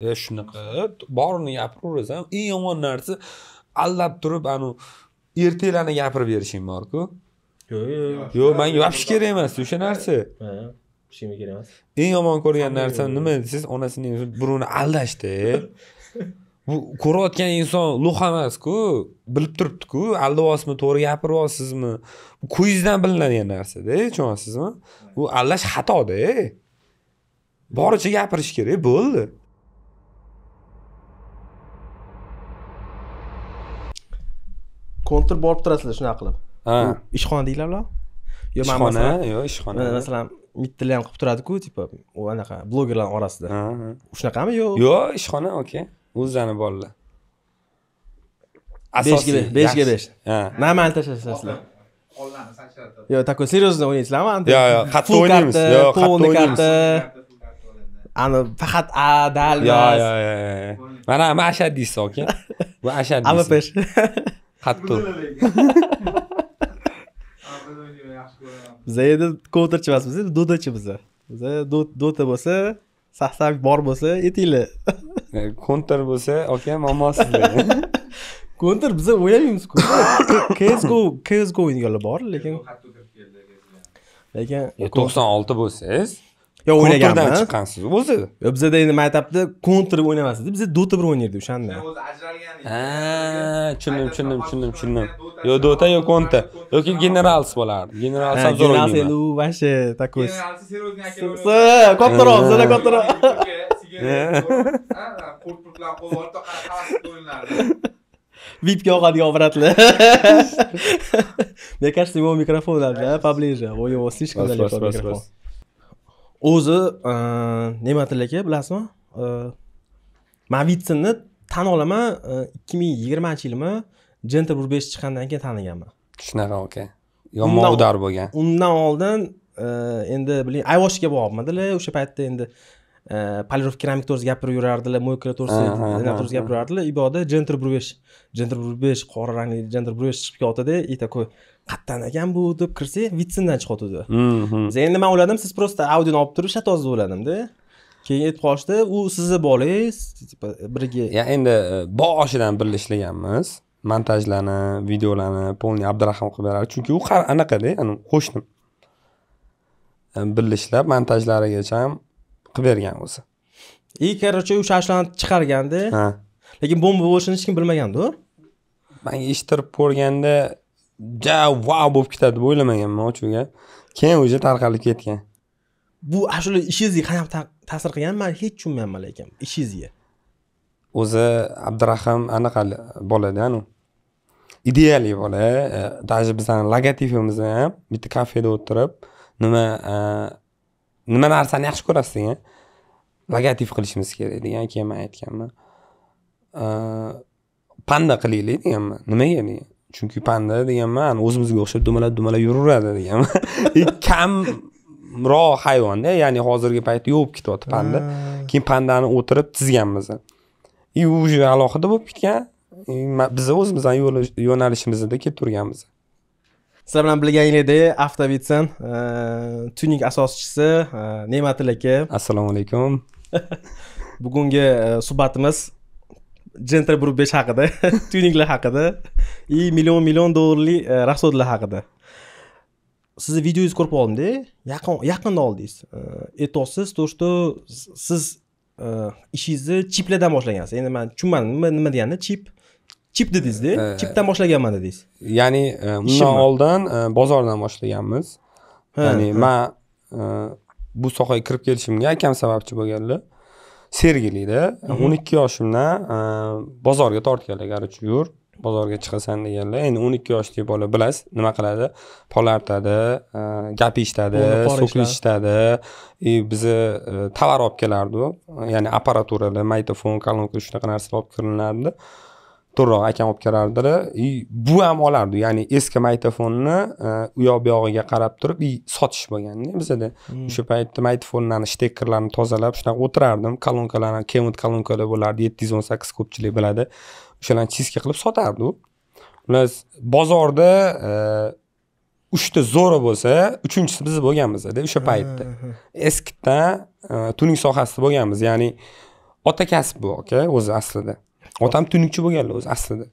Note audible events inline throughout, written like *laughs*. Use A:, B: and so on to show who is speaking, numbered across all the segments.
A: E, shunaqa borini gapiraverasiz eng yomon narsa aldab turib anu ertaklarni gapirib berishing borku
B: yo'q yo'q yo'q manga вообще
A: kerak emas o'sha narsa
B: ishingga kerak emas
A: eng yomon ko'rgan narsam nima desangiz onasining birovni aldashda bu ko'rayotgan inson lux emasku bilib turibdiku aldayapsizmi to'g'ri gapiryapsizmi bu ko'zingizdan bilinadigan narsada e, tushunyapsizmi bu aldash xatoda e. boricha gapirish kerak bo'ldi
B: kontr borib turasizlar shunaqa qilib ha ishxona deydilar bular yo ishxona yo ishxona masalan mittilar ham qilib turadiku типа anaqa blogerlarni orasida shunaqami yo yo'q ishxona okey o'zlarini bolalar beshga besh beshga besh nimani tashlashasizlar yo'q такой серьезно o'ynaysizlarmi yo yo'q qattiq o'ynaymiz yo qattiq o'ynaymiz
A: ani faqat dal yo yo yo mana bu ashaddiy okey bu ashaddiy avpsh qattiq *laughs* biza endi kontrchi
B: emasmiz endi dodachi biza biza dota bo'lsa sahsak bor bo'lsa aytinglar e, kontr bo'lsa aka muammosizlar *laughs* kontr biza o'ynamaymiz-ku. CS:GO CS:GO o'ynaganlar bor lekin lekin 96
A: e, bo'lsangiz yo'q o'ynaganman chiqqansiz o'zi
B: yo'q bizada endi man kontr kontr
A: o'ynamasdi biza dota bir o'ynardik o'shanda o'zi ajralgan tushundim tushundim tushundim tushundim yo dota yo konta yoki generals bo'lardi generals ham zo'r generals endi
B: u вообще такой kattaroq sizlar kattaroq vipga oqadigan obratlar мне кажется его микрофон надо поближе у него слишком далеко микрофон o'zi e, ne'matilla aka bilasizmi e, mavitsinni tan olaman e, ikki ming yigirmanchi yilmi jenta bir besh chiqqandan keyin taniganman
A: shunaqa aka yomon udar bo'lgan
B: undan oldin endi bilin ayvoshga boryapmidila o'sha paytda endi polirov keramika to'g'risida gapirib yurardilar moyka to'g'risida to'g'risida gapirib yurardilar bu yoqda jentr bruvesh jentr besh qora rangli jentr besh chiqib kelyaptida и такой qayerdan ekan bu deb kirsak vitsindan chiqyotgandi mhm. endi man o'yladim siz просто audioni olib turib shatoz deb o'yladimda keyin aytib qolishdi u sizni bolangiz
A: birga ya endi e, boshidan birga ishlaganmiz montajlarni videolarni полный abdurahim qilib berardi chunki u anaqada qo'shnim e, birga ishlab montajlarigacha ham qilib bergan o'zi и короче o'sha ashulani chiqarganda lekin bomba bo'lishini hech kim bilmaganku man eshittirib ko'rganda ja vau bo'lib ketadi deb o'ylamaganman ochuvga keyin уже tarqalib ketgan
B: bu ashula ishingizga qanaqa ta'sir qilgan man hech tushunmayapman lekin
A: ishingizga o'zi abdurahim anaqa bolada anu ideyali bola e, даже bizani logotipimizni ham bitta kafeda o'tirib nima e, nima narsani yaxshi ko'rasiz degan logotip qilishimiz kerak degan keyin man aytganman e, panda qilaylik deganman nimaga degan chunki panda deganman o'zimizga o'xshab dumalab dumalab yuraveradi deganman *laughs* kamroq hayvonda ya'ni hozirgi paytda yo'q bo'lib ketyapti panda keyin pandani o'tirib tizganmiz и уже alohida bo'lib ketgan bizni o'zimizni yo'nalishimizda kelib turganmiz sizlar bilan bilganingizdek avtovitsen tunik
B: asoschisi e, ne'matilla aka
A: assalomu alaykum
B: *laughs* bugungi e, suhbatimiz jentra besh haqida *laughs* tyuninglar haqida и million million dollarli расходlar e, haqida sizni videongizni ko'rib qoldimda yaqin yaqinda oldingiz aytyapsiz то что siz e, ishingizni chiplardan boshlagansiz endi man tushunmadim nima nima deganini chip chip dedingizda e, chipdan boshlaganman dedingiz
A: ya'ni undan oldin bozordan boshlaganmiz ya'ni man bu sohaga kirib kelishimga akam sababchi bo'lganlar sergelida o'n ikki yoshimda e, bozorga tortganlar garchi yur bozorga chiqasan deganlar endi o'n ikki yoshli bola bilasiz nima qiladi pol artadi e, gap eshitadi eshitadi и e, biza tovar olib kelardi ya'ni apparaturalar maytofon kolonka shunaqa narsalar olib kirilardi to'g'riroq akam olib kelardilar и bu ham olardi ya'ni eski maytofonni e, u yoq bu yog'iga qarab turib и sotish bo'lganda bizada hmm. o'sha paytda maytofonlarni shtekerlarini tozalab shunaqa o'tirardim kolonkalarni kemut kolonkalar bo'lardi yetti yuz o'n sakkiz ko'pchilik biladi o'shalarni chistka qilib sotardi u xullas bozorda e, uchta zo'ri bo'lsa uchinchisi biz bo'lganmiz o'sha paytda eskidan e, tuning sohasida bo'lganmiz ya'ni ota kasb bu aka o'zi aslida otam tunukchi bo'lganlar o'zi aslida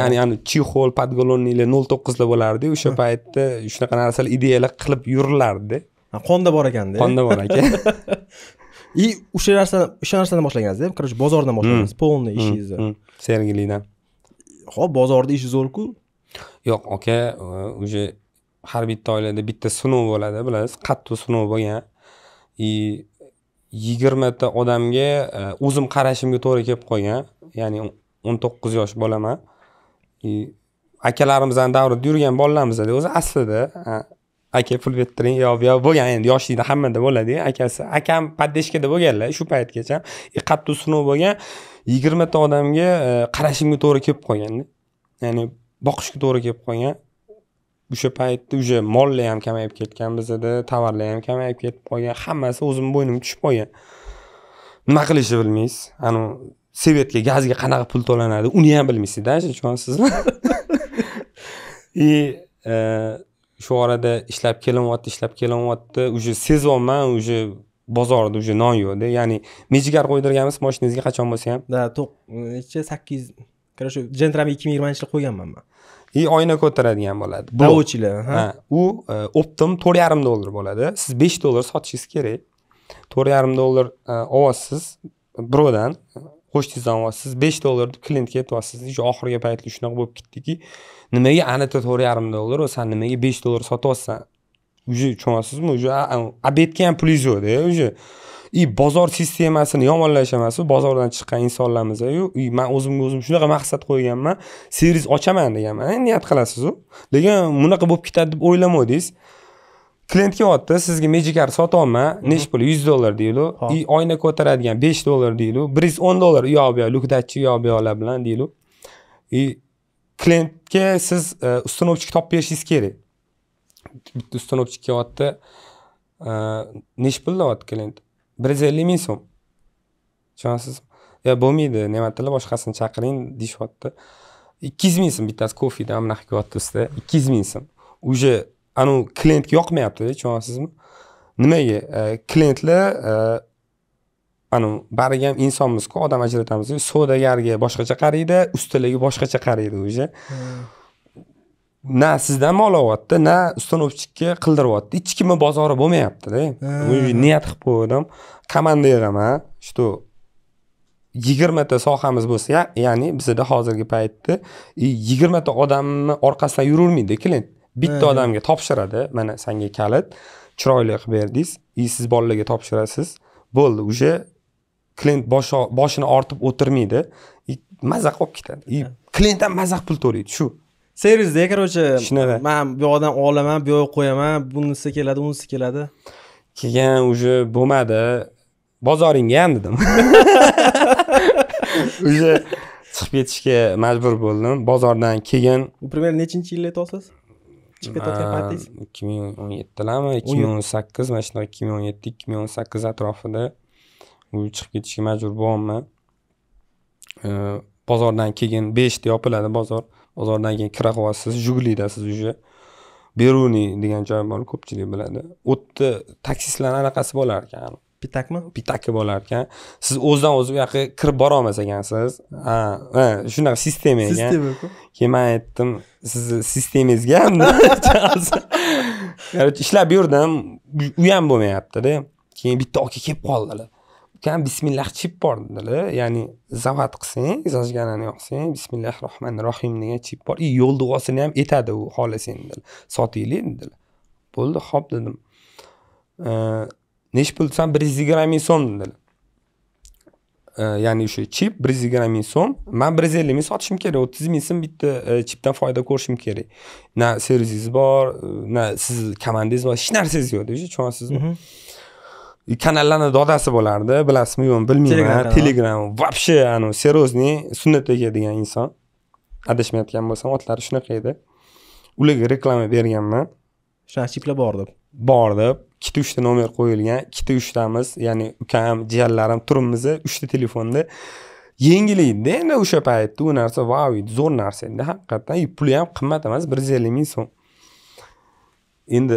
A: ya'ni ani chixol подголонныйlar nol to'qqizlar bo'lardi o'sha paytda shunaqa narsalar ideyalar qilib yurilardida qonda bor ekanda qonda bor ekan
B: *laughs* и o'sha narsani o'sha narsadan boshlagansiz короче bozordan boshlagansiz полный ishingizni sergelidan ho'p
A: bozorda ishi zo'rku yo'q aka уже har bitta oilada bitta sinov bo'ladi bilasiz qattiq sinov bo'lgan и yigirmata odamga e, o'zim qarashimga to'g'ri kelib qolgan ya'ni o'n to'qqiz yosh bolaman и davrida yurgan bolalarimiz o'zi aslida aka pul bertiring yo yo bo'lgan endi yoshlikda hammada bo'ladi akasi akam поддержкаda bo'lganlar shu paytgacha e, qattiq sinov bo'lgan yigirmata odamga e, qarashimga to'g'ri kelib qolgan ya'ni boqishga to'g'ri kelib qolgan o'sha paytda уже mollar ham kamayib ketgan bizada tovarlar ham kamayib ketib qolgan hammasi o'zimni bo'ynimga tushib qolgan nima qilishni bilmaysiz anavi svetga gazga qanaqa pul to'lanadi uni ham bilmaysizda tushunyapsizmi *laughs* и э, shu orada ishlab kelinyapti ishlab kelinyapti уже sezyapman уже bozorda уже non yo'qda ya'ni mejigar qo'ydirganmiz moshinangizga qachon bo'lsa ham да to'q sakkiz короче jentrami ikki ming yigirmanchi yil qo'yganman man и oyna ko'taradigan bo'ladi davchilar ha u e, optim to'rt yarim dollar bo'ladi siz besh dollar sotishingiz kerak to'rt yarim dollar e, olyapsiz birovdan qo'shningizdan olyapsiz besh dollar klient ketyapsiz shu oxirgi paytlar shunaqa bo'lib ketdiki nimaga anata to'rt yarim dollar san nimaga besh dollar sotyapsan уже tushunyapsizmi уже обедga ham puli yo'qda уже и bozor sistemasini yomonlash emas bozordan chiqqan insonlarmizu и man o'zimga o'zim shunaqa maqsad qo'yganman servis ochaman deganman niyat qilasizu lekin bunaqa bo'lib ketadi deb o'ylamadingiz klient kelyapti sizga mejikar sotyapman nechi pul yuz dollar deylu и oyna ko'taradigan besh dollar deylu bir yuz o'n dollar u yoq bu yoq lukdachi u yoq bu yoqlar bilan deylu и klientga siz ustanovchik e, topib berishingiz kerak bitta ustanovchik kelyapti e, nechi pul deyapti klient bir yuz ellik ming so'm ishonasizmi yo bo'lmaydi nima boshqasini chaqiring deyishyapti ikki yuz ming so'm bittasi kofeda bunaqa kelyapti bizda ikki yuz ming so'm уже anavi klientga yoqmayaptida tushunyapsizmi nimaga e, klientlar e, anavi baribir ham insonmizku odam ajratamiz savdogarga boshqacha qaraydi ustalarga boshqacha qaraydi уже na sizdan mol olyapti na ustanovchikka qildiryapti hech kimni bozori bo'lmayaptida niyat qilib qo'ydim komandirim что yigirmata sohamiz bo'lsa ya'ni bizda hozirgi paytda e, yigirmata odamni orqasidan yurolmaydi klient bitta odamga topshiradi mana sanga kalit chiroyli qilib berdingiz и e, siz bolalarga topshirasiz bo'ldi уже klient boshini ortib o'tirmaydi e, mazza qilib ketadi и klient ham pul to'laydi shu
B: servisda короче shunaqa man bu yoqdan olaman bu yoqqa qo'yaman bunisi keladi unisi keladi
A: keyin уже bo'lmadi bozoringga ham dedim уже *laughs* chiqib ketishga majbur bo'ldim bozordan keyin
B: примерно nechinchi yilda aytyapsiz chiqib ketayotgan paytingiz
A: ikki ming o'n yettilarmi ikki ming o'n sakkiz mana shunday ikki ming o'n yetti ikki ming o'n sakkiz atrofida chiqib ketishga majbur bo'lganman bozordan keyin beshda yopiladi bozor bozordan keyin kira qilyapsiz siz уже beruniy degan joy bor ko'pchilik biladi u yerda taksistlarni anaqasi bo'lar ekan pitakmi pitaki bo'lar ekan siz o'zidan o'zi u yoqqa kirib borolmas ekansiz ha shunaqa sistema ekan keyin man aytdim sizni sistemangizga ham короче *laughs* ishlab yurdim u ham bo'lmayaptida keyin bitta oka kelib qoldilar kam bismillah chip bor dedilar ya'ni zavat qilsang zajganani yoqsang bismillahi rohmanir rohim degan chip bor и yo'lni duosini ham aytadi u xohlasang dedilar sotinglar dedilar bo'ldi ho'p dedim nechi pul desam bir yuz yigirma ming so'm dedilar ya'ni o'sha chip bir yuz yigirma ming so'm man bir yuz ellik ming sotishim kerak o'ttiz ming so'm bitta e, chipdan foyda ko'rishim kerak na servisingiz bor e, na sizni komandangiz bor hech narsangiz yo'q deyishdi tushunyapsizmi kanallarni dodasi bo'lardi bilasizmi yo'qmi bilmayman telegram вообще anavi серьезный sunnat degan inson adashmayotgan bo'lsam otlari shunaqa edi ularga reklama berganman shuni chiplar bor deb bor deb ikkita uchta nomer qo'yilgan ikkita uchtamiz ya'ni ukam jiyanlarim turibmiz uchta telefonda yengil edida endi o'sha paytda u narsa vau edi zo'r narsa edida haqiqatdan puli ham qimmat emas bir yuz ellik ming so'm endi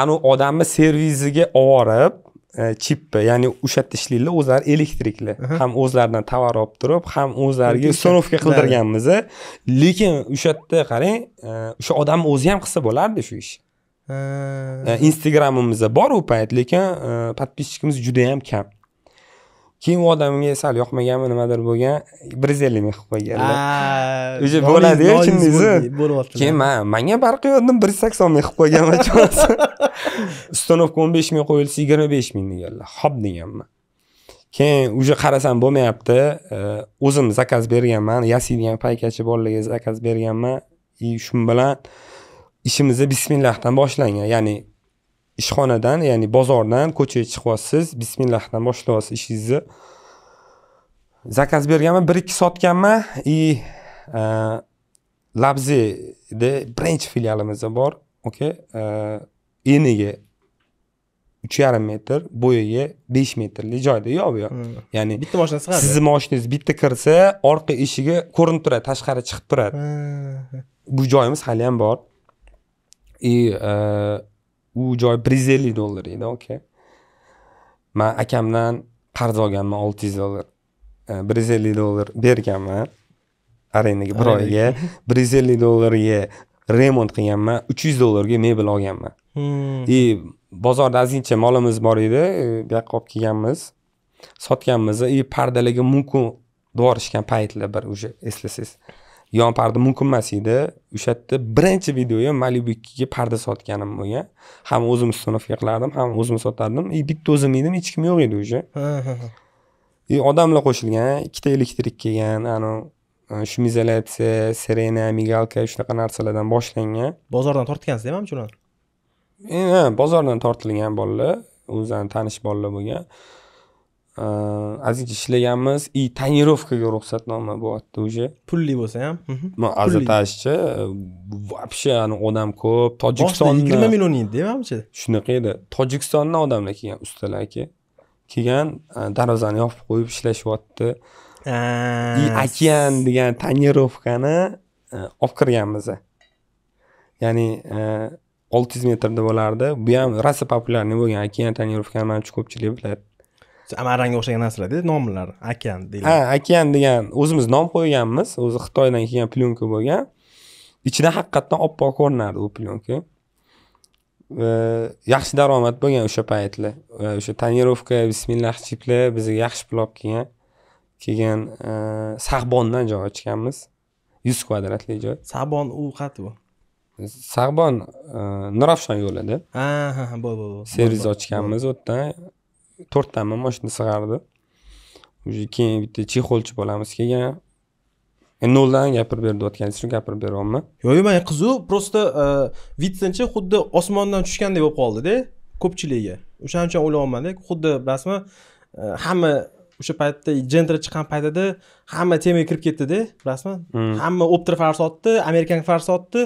A: anavi odamni servisiga oborib E, chippi ya'ni o'sha yerda ishlaydilar o'zlari elektrikli ham o'zlaridan tovar olib turib ham o'zlariga установка qildirganmiz lekin e, o'sha yerda qarang o'sha odamni o'zi ham qilsa bo'lardi shu ishni
B: e,
A: instagramimiz bor u payt lekin подписчикimiz juda yam kam keyin u odamga sal yoqmaganmi nimadir bo'lgan bir yuz ellik ming qilib qo'yganlar уже bo'ladiyu tushuндingizmi bo'lyapti keyin man manga barqiyotni bir yuz sakson ming qilib qo'yganman установка *laughs* o'n besh ming qo'yilsa yigirma besh ming deganlar hop deganman keyin уже qarasam bo'lmayapti o'zim zakaz berganman yasi degan paykachi bolalarga zakaz berganman и shu bilan ishimizni bismillahdan boshlangan ya'ni ishxonadan ya'ni bozordan ko'chaga chiqyapsiz bismillahdan boshlayapsiz ishingizni zakaz berganman bir ikki sotganman и e, labzeda birinchi filialimiz bor okey e, eniga uch yarim metr bo'yiga besh metrlik joyda yoq bu yoq hmm. ya'ni bitta moshina sig'adi sizni moshinangiz bitta kirsa orqa eshigi ko'rinib turadi tashqari chiqib turadi bu joyimiz haliyam bor и u joy braziliya dollar edi oka man akamdan qarz olganman olti yuz dollar e, braziliya dollar berganman arendaga bir oyga *laughs* braziliya dollarga remont qilganman uch yuz dollarga mebel olganman hmm. и bozorda ozgincha molimiz bor edi e, bu yoqqa olib kelganmiz sotganmiz и e, pardalarga muku ishgan paytlar bir уже eslasangiz yon parda mumkin emas edi o'sha yerda birinchi videoyim malibukiga parda sotganim bo'lgan ham o'zim установка qilardim ham o'zim sotardim и e, bitta o'zim edim hech kim yo'q edi уже и e, odamlar qo'shilgan ikkita elektrik kelgan anavi e, shumizolyatsiya sirena migalka shunaqa narsalardan boshlangan
B: bozordan tortgansiz manimcha ularni
A: ha bozordan tortilgan bolalar o'zlarini tanish bolalar bo'lgan aziz э, ishlaganmiz и tonirovkaga ruxsatnoma bo'lyapti уже pulli bo'lsa ham man ajratishchi э, вообще odam ko'p tojikiston yigirma
B: million edi manimcha
A: shunaqa edi tojikistondan odamlar kelgan ustalar aka kelgan э, darvozani yopib qo'yib ishlashyapti и okean degan tonirovkani olib kirganmiz ya'ni olti yuz metrda bo'lardi bu ham rosa популярный bo'lgan okean tonirovkani manimcha ko'pchilik biladi
B: amarang o'xshagan narsalarda nomlar okean deyiladi ha
A: okean degan o'zimiz nom qo'yganmiz o'zi xitoydan kelgan plyonka bo'lgan ichidan haqiqatdan oppoq ko'rinardi u plyonka yaxshi daromad bo'lgan o'sha paytlar o'sha tonirovka bismillah chiplar bizga yaxshi pul olib kelgan keyin e, sag'bondan joy ochganmiz yuz kvadratli joy sag'bon u qayerda bu sag'bon e, nurafshon yo'lida ha ha bo'ldi bo'ldi servis ochganmiz u yerdan to'rttami moshina sig'ardi уже keyin bitta chexolchi bolamiz kelgan noldan gapirib ber deyotgan uchun gapirib beryapman yo'q yo'q man
B: qiziq просто e, vitsenchi xuddi osmondan tushgandek bo'lib qoldida ko'pchiligiga o'shaning uchun o'ylayapmanda xuddi bilasizmi e, hamma o'sha paytda gentra chiqqan paytida hamma temaga kirib ketdida bilasizmi hmm. hamma optra far sotdi amerikan far sotdi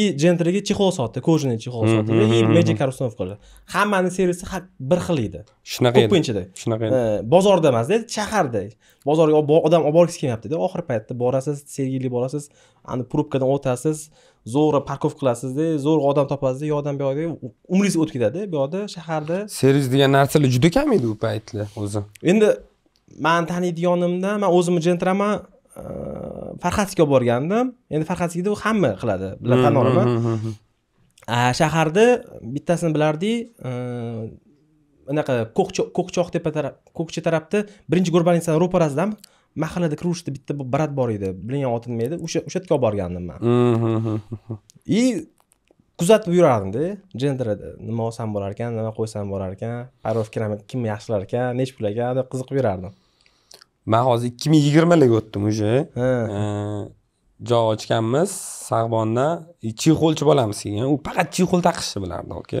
B: и gentraga chexol sotdi кожаный chexol hmm, sotdi hmm, и magic установкаlar hammani servisi bir xil edi shunaqa ko'pincha shunaqa edi bozorda emasda shaharda bozorga odam olib borgisi kelmayaptida oxirgi paytda borasiz sergeli borasiz ani пробкадан o'tasiz zo'rg'a parkovka qilasizda zo'rg'a odam topasizda u yoqdan bu umringiz o'tib ketadi bu yoqda shaharda
A: servis degan narsalar juda kam edi u paytlar o'zi
B: endi man taniydiganimda man o'zimni jentraman e, farhadskiga olib borgandim endi farhadskida u hamma qiladi bilar tan olaman mm-hmm, mm-hmm, mm-hmm. shaharda bittasini bilardik anaqa e, ko'kchoq tepa taraf ko'kcha tarafda birinchi go'rbanistan ro'parasidami mahallada кружda bitta brat bor edi bilgan ot o'sha o'sha yerga olib borgandim
A: man
B: и kuzatib yurardimda gender e, nima olsam bo'lar ekan nima qo'ysam bo'lar ekan parvozkiram kim yaxshilar ekan nechi pul ekan deb qiziqib yurardim
A: man hozir ikki ming yigirmalarga o'tdim уже joy ochganmiz sag'bonda chexolchi bo'lamiz kelgan u faqat chexol taqishni bilardi oka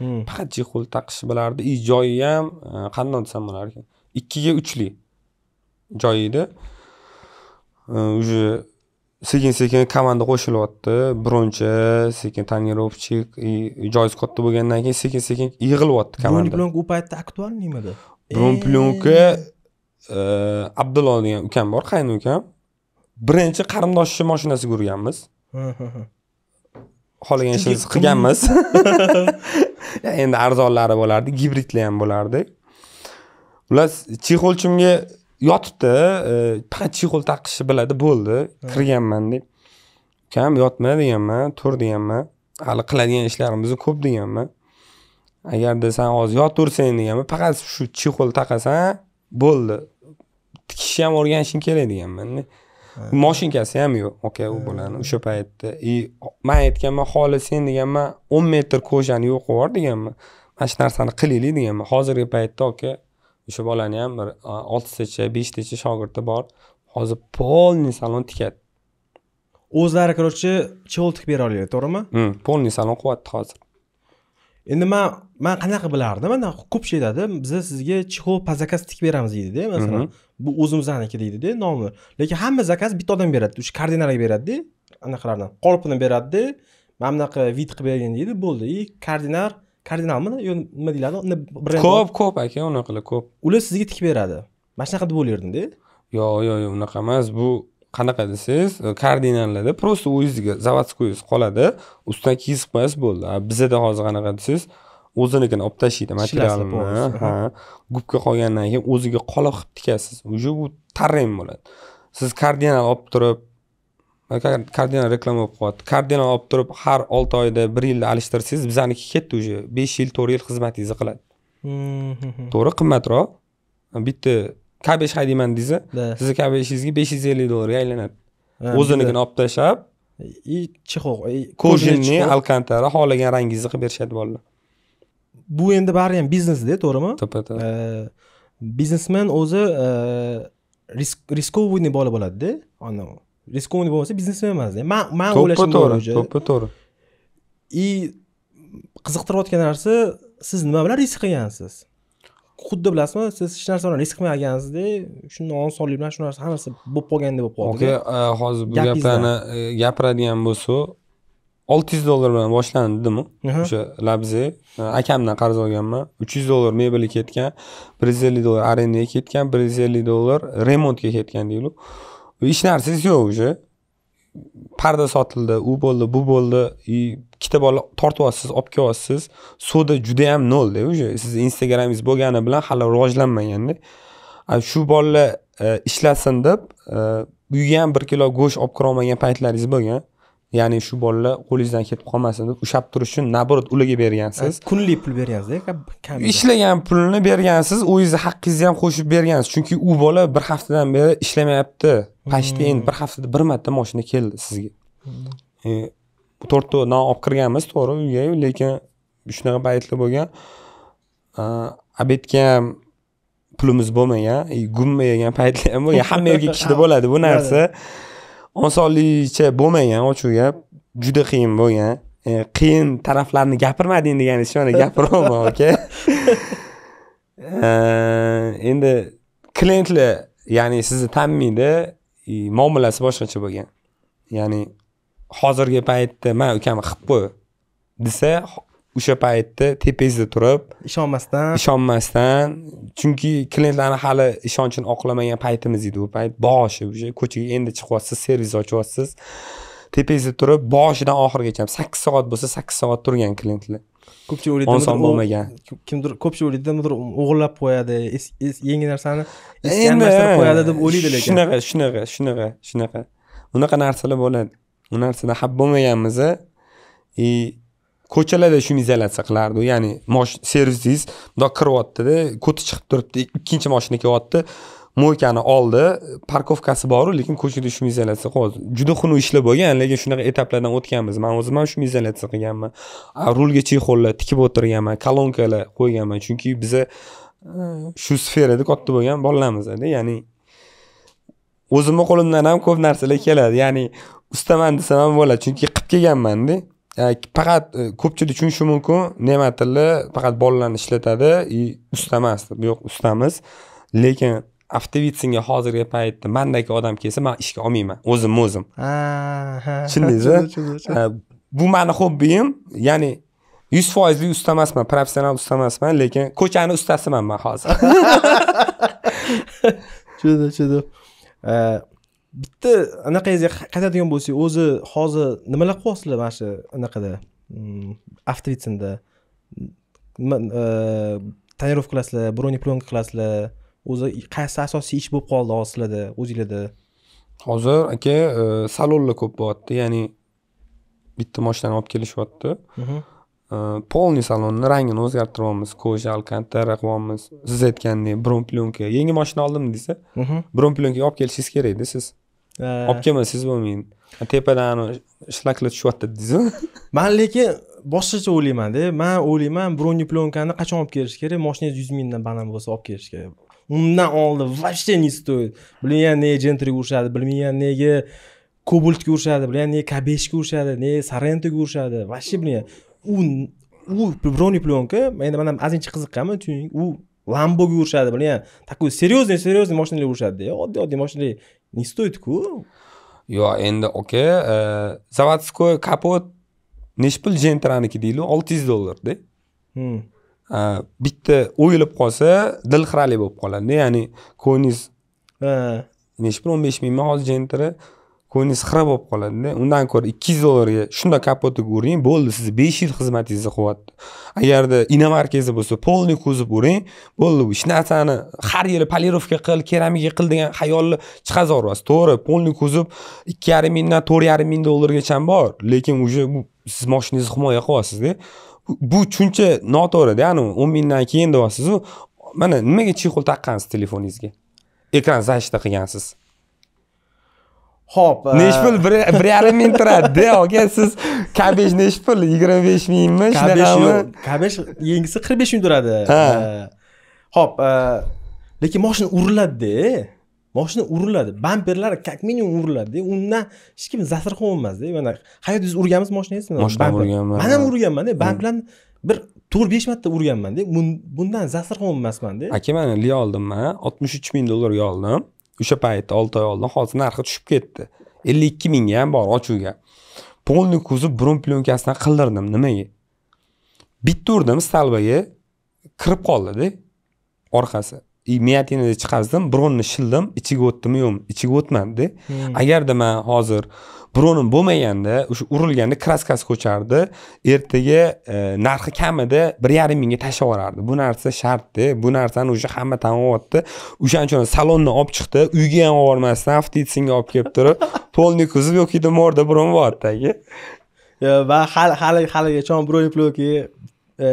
A: hmm. faqat chexol taqishni bilardi и joyi ham e, qanday desam bo'lar ekan ikkiga uchli joy edi уже sekin sekin komanda qo'shilyapti birinchi sekin tonirovchik joiz katta bo'lgandan keyin sekin sekin yig'ilyapti komanda bron plyonka
B: u paytda aktualnimidi
A: bron e, plyonka e, abdullo degan ukam bor qayin ukam birinchi qarindoshni moshinasiga urganmiz xohlagan ishimizni qilganmiz *laughs* endi arzonlari bo'lardi gibridli ham bo'lardi ular chexolchimga yotibdi e, faqat chexol taqishi biladi bo'ldi kirganman deb ukam yotma deganman tur deganman hali qiladigan ishlarimiz ko'p deganman agarda san hozir yotaversang deganman faqat shu chexol taqasan bo'ldi tikishni ham o'rganishing kerak deganman moshinkasi ham yo'q aka u bolani o'sha paytda и man aytganman xoli sen deganman o'n metr ko'shani yo'q qilib yubor deganman mana shu narsani qilaylik deganman hozirgi paytda aka o'sha bolani ham bir oltitacha beshtacha shogirdi bor hozir полный salon tikadi o'zlari короче chol tikib bera
B: oladi to'g'rimi полный salon qilyapti hozir endi man man qanaqa bilardim mana ko'pchilik aytadi biz sizga chexol по zakaz tikib beramiz deydida mhm. masalan bu o'zimizniki deydida nomi lekin hamma zakaz bitta odam beradi o'sha kardinalga beradida anaqalardan qolpini beradida mana bunaqa vid qilib bergin deydi bo'ldi и kardinal kardinalmi yo nima deyiladi
A: ko'p ko'p aka unaqalar ko'p ular sizga tikib beradi mana shunaqa deb o'ylardimda yo'q yo'q yo'q unaqa emas bu qanaqa desangiz e, kardinallarda просто o'zizga заводскойingiz qoladi ustidan kesib qo'yasiz bo'ldi bizada hozir qanaqa desangiz o'zinikini olib tashlaydi materialni ha gubka qolgandan keyin o'ziga qoloq qilib tikasiz уже u tarrang bo'ladi siz kardinal olib turib kardinal reklama bo'lib qolyapti kardinal olib turib har olti oyda bir yilda alishtirsangiz bizaniki ketdi уже besh yil to'rt yil xizmatingizni qiladi mm-hmm. to'g'ri qimmatroq bitta kabesh haydayman desa sizni kabeshingizga besh yuz ellik dollarga aylanadi o'zinikini olib tashlab и chexoq kojinni alkantara xohlagan rangingizni qilib berishadi bolalar
B: bu endi bari ham biznesda to'g'rimi to'ppa to'g'ri eh, biznesmen o'zi eh, riskovыйный bola bo'ladida anavi riskovni bo'lsa biznesmen emasda man men o'ylashim to'g'ri to'ppa to'g'ri и qiziqtirayotgan narsa siz nima bilan risk qilgansiz xuddi bilasizmi siz hech narsa bilan risk qilmagansizda shunday osonlik bilan shu narsa hammasi bo'lib qolgandek bo'lib qoldi okey e, hozir bu gaplarni
A: e, gapiradigan bo'lsa olti yuz dollar bilan boshlandi dedim-ku. o'sha labzi e, akamdan qarz olganman uch yuz dollar mebelga ketgan bir yuz ellik dollar arendaga ketgan bir yuz ellik dollar remontga ketgan deylik hech narsangiz yo'q уже parda sotildi u bo'ldi bu bo'ldi и bola tortib olasiz olib kelyapsiz soda judayam nolda уже sizni instagramingiz bo'lgani bilan hali rivojlanmaganda shu bolalar e, ishlasin deb e, uyga ham bir kilo go'sht olib kirolmagan paytlaringiz bo'lgan ya'ni shu bolalar qo'lingizdan kelib qolmasin deb ushlab turish uchun наоборот ularga bergansiz kunlik pul bergansizda ishlagan pulni bergansiz o'zingizni haqqingizni ham qo'shib bergansiz chunki u bola bir haftadan beri ishlamayapti почти endi bir haftada bir marta moshina keldi sizga hmm. e, to'rtta non olib kirganmiz to'g'ri uyga lekin shunaqa paytlar bo'lgan obedga ham pulimiz bo'lmagan e, gumma yegan paytlar ham bo'lgan hamma erkak kishida bo'ladi bu narsa *laughs* osonligicha bo'lmagan ochiq gap juda qiyin bo'lgan e, qiyin taraflarni gapirmading degani hech nimani gapiryapman aka *laughs* e, endi klientlar ya'ni sizni tanimaydi e, muomalasi boshqacha bo'lgan ya'ni hozirgi paytda man ukamni qilib qo'y desa o'sha paytda tepangizda turib ishonmasdan ishonmasdan chunki klientlarni hali ishonchini oqlamagan paytimiz edi u payt boshi уже ko'chaga endi chiqyapsiz servis ochyapsiz tepangizda turib boshidan oxirigacha sakkiz soat bo'lsa sakkiz soat turgan klientlar ko'pchilik o'ylaydi oson bo'lmagan
B: kimdir ko'pchilik o'ylaydi nimadir o'g'irlab qo'yadi yangi narsani almashtirib qo'yadi deb o'ylaydi lekin shunaqa
A: shunaqa shunaqa shunaqa unaqa narsalar bo'ladi u narsadan xafa bo'lmaganmiz и ko'chalarda shuni izolyatsiya qilardi ya'ni servisingiz mundoq kiryaptida ko'ti chiqib turibdi ikkinchi mashina kelyapti moykani oldi parkovkasi boru lekin ko'chada shu izolyatsiya qilyapti juda xunuk ishlar bo'lgan lekin shunaqa etaplardan o'tganmiz man o'zim ham shu izolyatsiya qilganman rulga chexollar tikib o'tirganman kolonkalar qo'yganman chunki biza e, shu sferada katta bo'lgan bolalarmizda ya'ni o'zimni qo'limdan ham ko'p narsalar keladi ya'ni ustaman desam ham bo'ladi chunki qilib kelganmanda faqat э, э, ko'pchilik tushunishi mumkin ne'mat tili faqat bolalarni ishlatadi и usta emas yo'q ustamiz lekin avtovitsinga hozirgi paytda mandagi odam kelsa man ishga olmayman o'zimni o'zim tushundingizmi bu mani hobbiyim ya'ni yuz foizli usta emasman professional usta emasman lekin ko'chani ustasiman man hozir
B: juda *laughs* juda bitta anaqangizga qaytadigan bo'lsak o'zi hozir nimalar qilyapsizlar mana shu anaqada mm, avtritsinda tonirovka e, qilasizlar plyonka qilasizlar o'zi qaysi asosiy ish bo'lib qoldi hozir sizlarda o'zinglarda
A: hozir aka e, salonlar ko'p bo'lyapti ya'ni bitta moshinani olib kelishyapti полный mhm. e, salonni rangini o'zgartiryapmiz koja alkantara qilyapmiz siz aytgandek bron plyonka yangi moshina oldim desa mhm. bron plyonkaga olib kelishingiz kerakda siz olib kelma sezib bo'lmaydi tepadan shlaklar tushyapti dedingizu
B: *laughs* man lekin boshqacha o'ylaymanda man o'ylayman bronni plyonkani qachon olib kelish kerak moshinangiz yuz mingdan baland bo'lsa olib kelish kerak undan oldin вообще не стоит bilmagan nega jentriga urishadi bilmagan nega kobultga urishadi bilmagan nega kabeshga urishadi nega sarentoga urishadi вообще bilmagan u u брони пленка endi man ham ozgincha qiziqqanman u lamboga urishadi bilmagan такой серьезный серьезный mashinalar urishadida oddiy oddiy moshinalar
A: не стоитку Yo'q, endi oka, э, заводской kapot nechi pul jentraniki deylik 600 dollarda. bitta o'yilib qolsa dil xirali bo'lib qoladida ya'ni ko'ningiz nechi pul o'n besh mingmi hozir jentra ko'nglingiz xira bo'lib qoladida undan ko'ra ikki yuz dollarga shundoq kapotaga uring bo'ldi sizni besh yil xizmatingizni qilyapti agarda inomarkangizni bo'lsa полный ko'zib uring bo'ldi hech narsani har yili polirovka qil keramika qil degan xayolni chiqazib to'g'ri полный ko'zib ikki yarim mingdan to'rt yarim ming dollargacha bor lekin уже bu siz moshinangizni himoya qilyapsizda bu shuncha noto'g'rida anavi o'n mingdan keyin deyapsizu mana nimaga chexol taqqansiz telefoningizga ekran zashta qilgansiz ho'p nechi e, pul? yarim ming turadida, *laughs* oka Siz kabej nechi pul? besh mingmi? Shunaqami?
B: yangisi qirq besh ming turadi. ho'p e, lekin moshina uriladi-da. Moshina uriladi. Bamperlari как minimum uriladi-da. Undan hech kim zasr emasda Mana hayotingizda urganmiz moshinangizni? moshinani urganman. Men ham urganman-da. Hmm. Bamplarni bir to'rt besh marta urganmanda bundan zasr emasmanda
A: aka li oldim man oltmish uch ming dollarga oldim o'sha payt olti oy oldin hozir narxi tushib ketdi ellik ikki mingga ham bor ochuvga polni kuzov bron plyonkasidan qildirdim nimaga bitta urdim stalbaga kirib qoldida orqasi и miyatini chiqarsam bronni shildim ichiga o'tdimi yo'qmi ichiga o'tmadi hmm. agarda man hozir bronim bo'lmaganda o'sha urilganda kraskasi ko'chardi ertaga e, narxi kamida bir yarim mingga tashlab yuborardi bu narsa shartda bu narsani уже hamma tan olyapti o'shaning uchun salondan olib chiqdi uyga ham olib bormasdan avtitsinga olib kelib turib polnik *laughs* uzib yoki morda birovni boryapti
B: va hali haligacha birovni yoki e,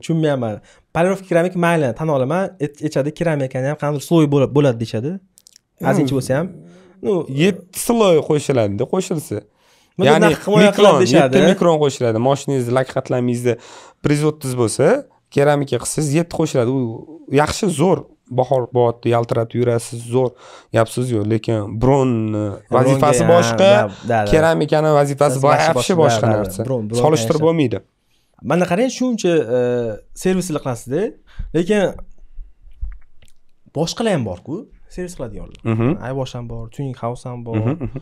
B: tushunmayapman polirovka keramika mayli tan olaman ichadi keramikani ham qanaqadir sloy bo'ladi deyishadi ozgincha bo'lsa ham
A: ну hmm. yetti sloy qo'shiladida qo'shilsa
B: ya'ni mikron yetti mikron
A: qo'shiladi moshinangizni lak qatlamingizni o'ttiz bo'lsa keramika qilsangiz yetti qo'shiladi u yaxshi zo'r bahor bo'lyapti yaltiratib yurasiz zo'r gapsiz yo'q lekin bronni vazifasi boshqa keramikani vazifasi вообще boshqa narsa solishtirib
B: bo'lmaydi mana qarang shuncha e, servislar qilasizda lekin boshqalar ham borku servis qiladiganlar mhm. iwash ham bor tuning house ham bor mhm, mhm.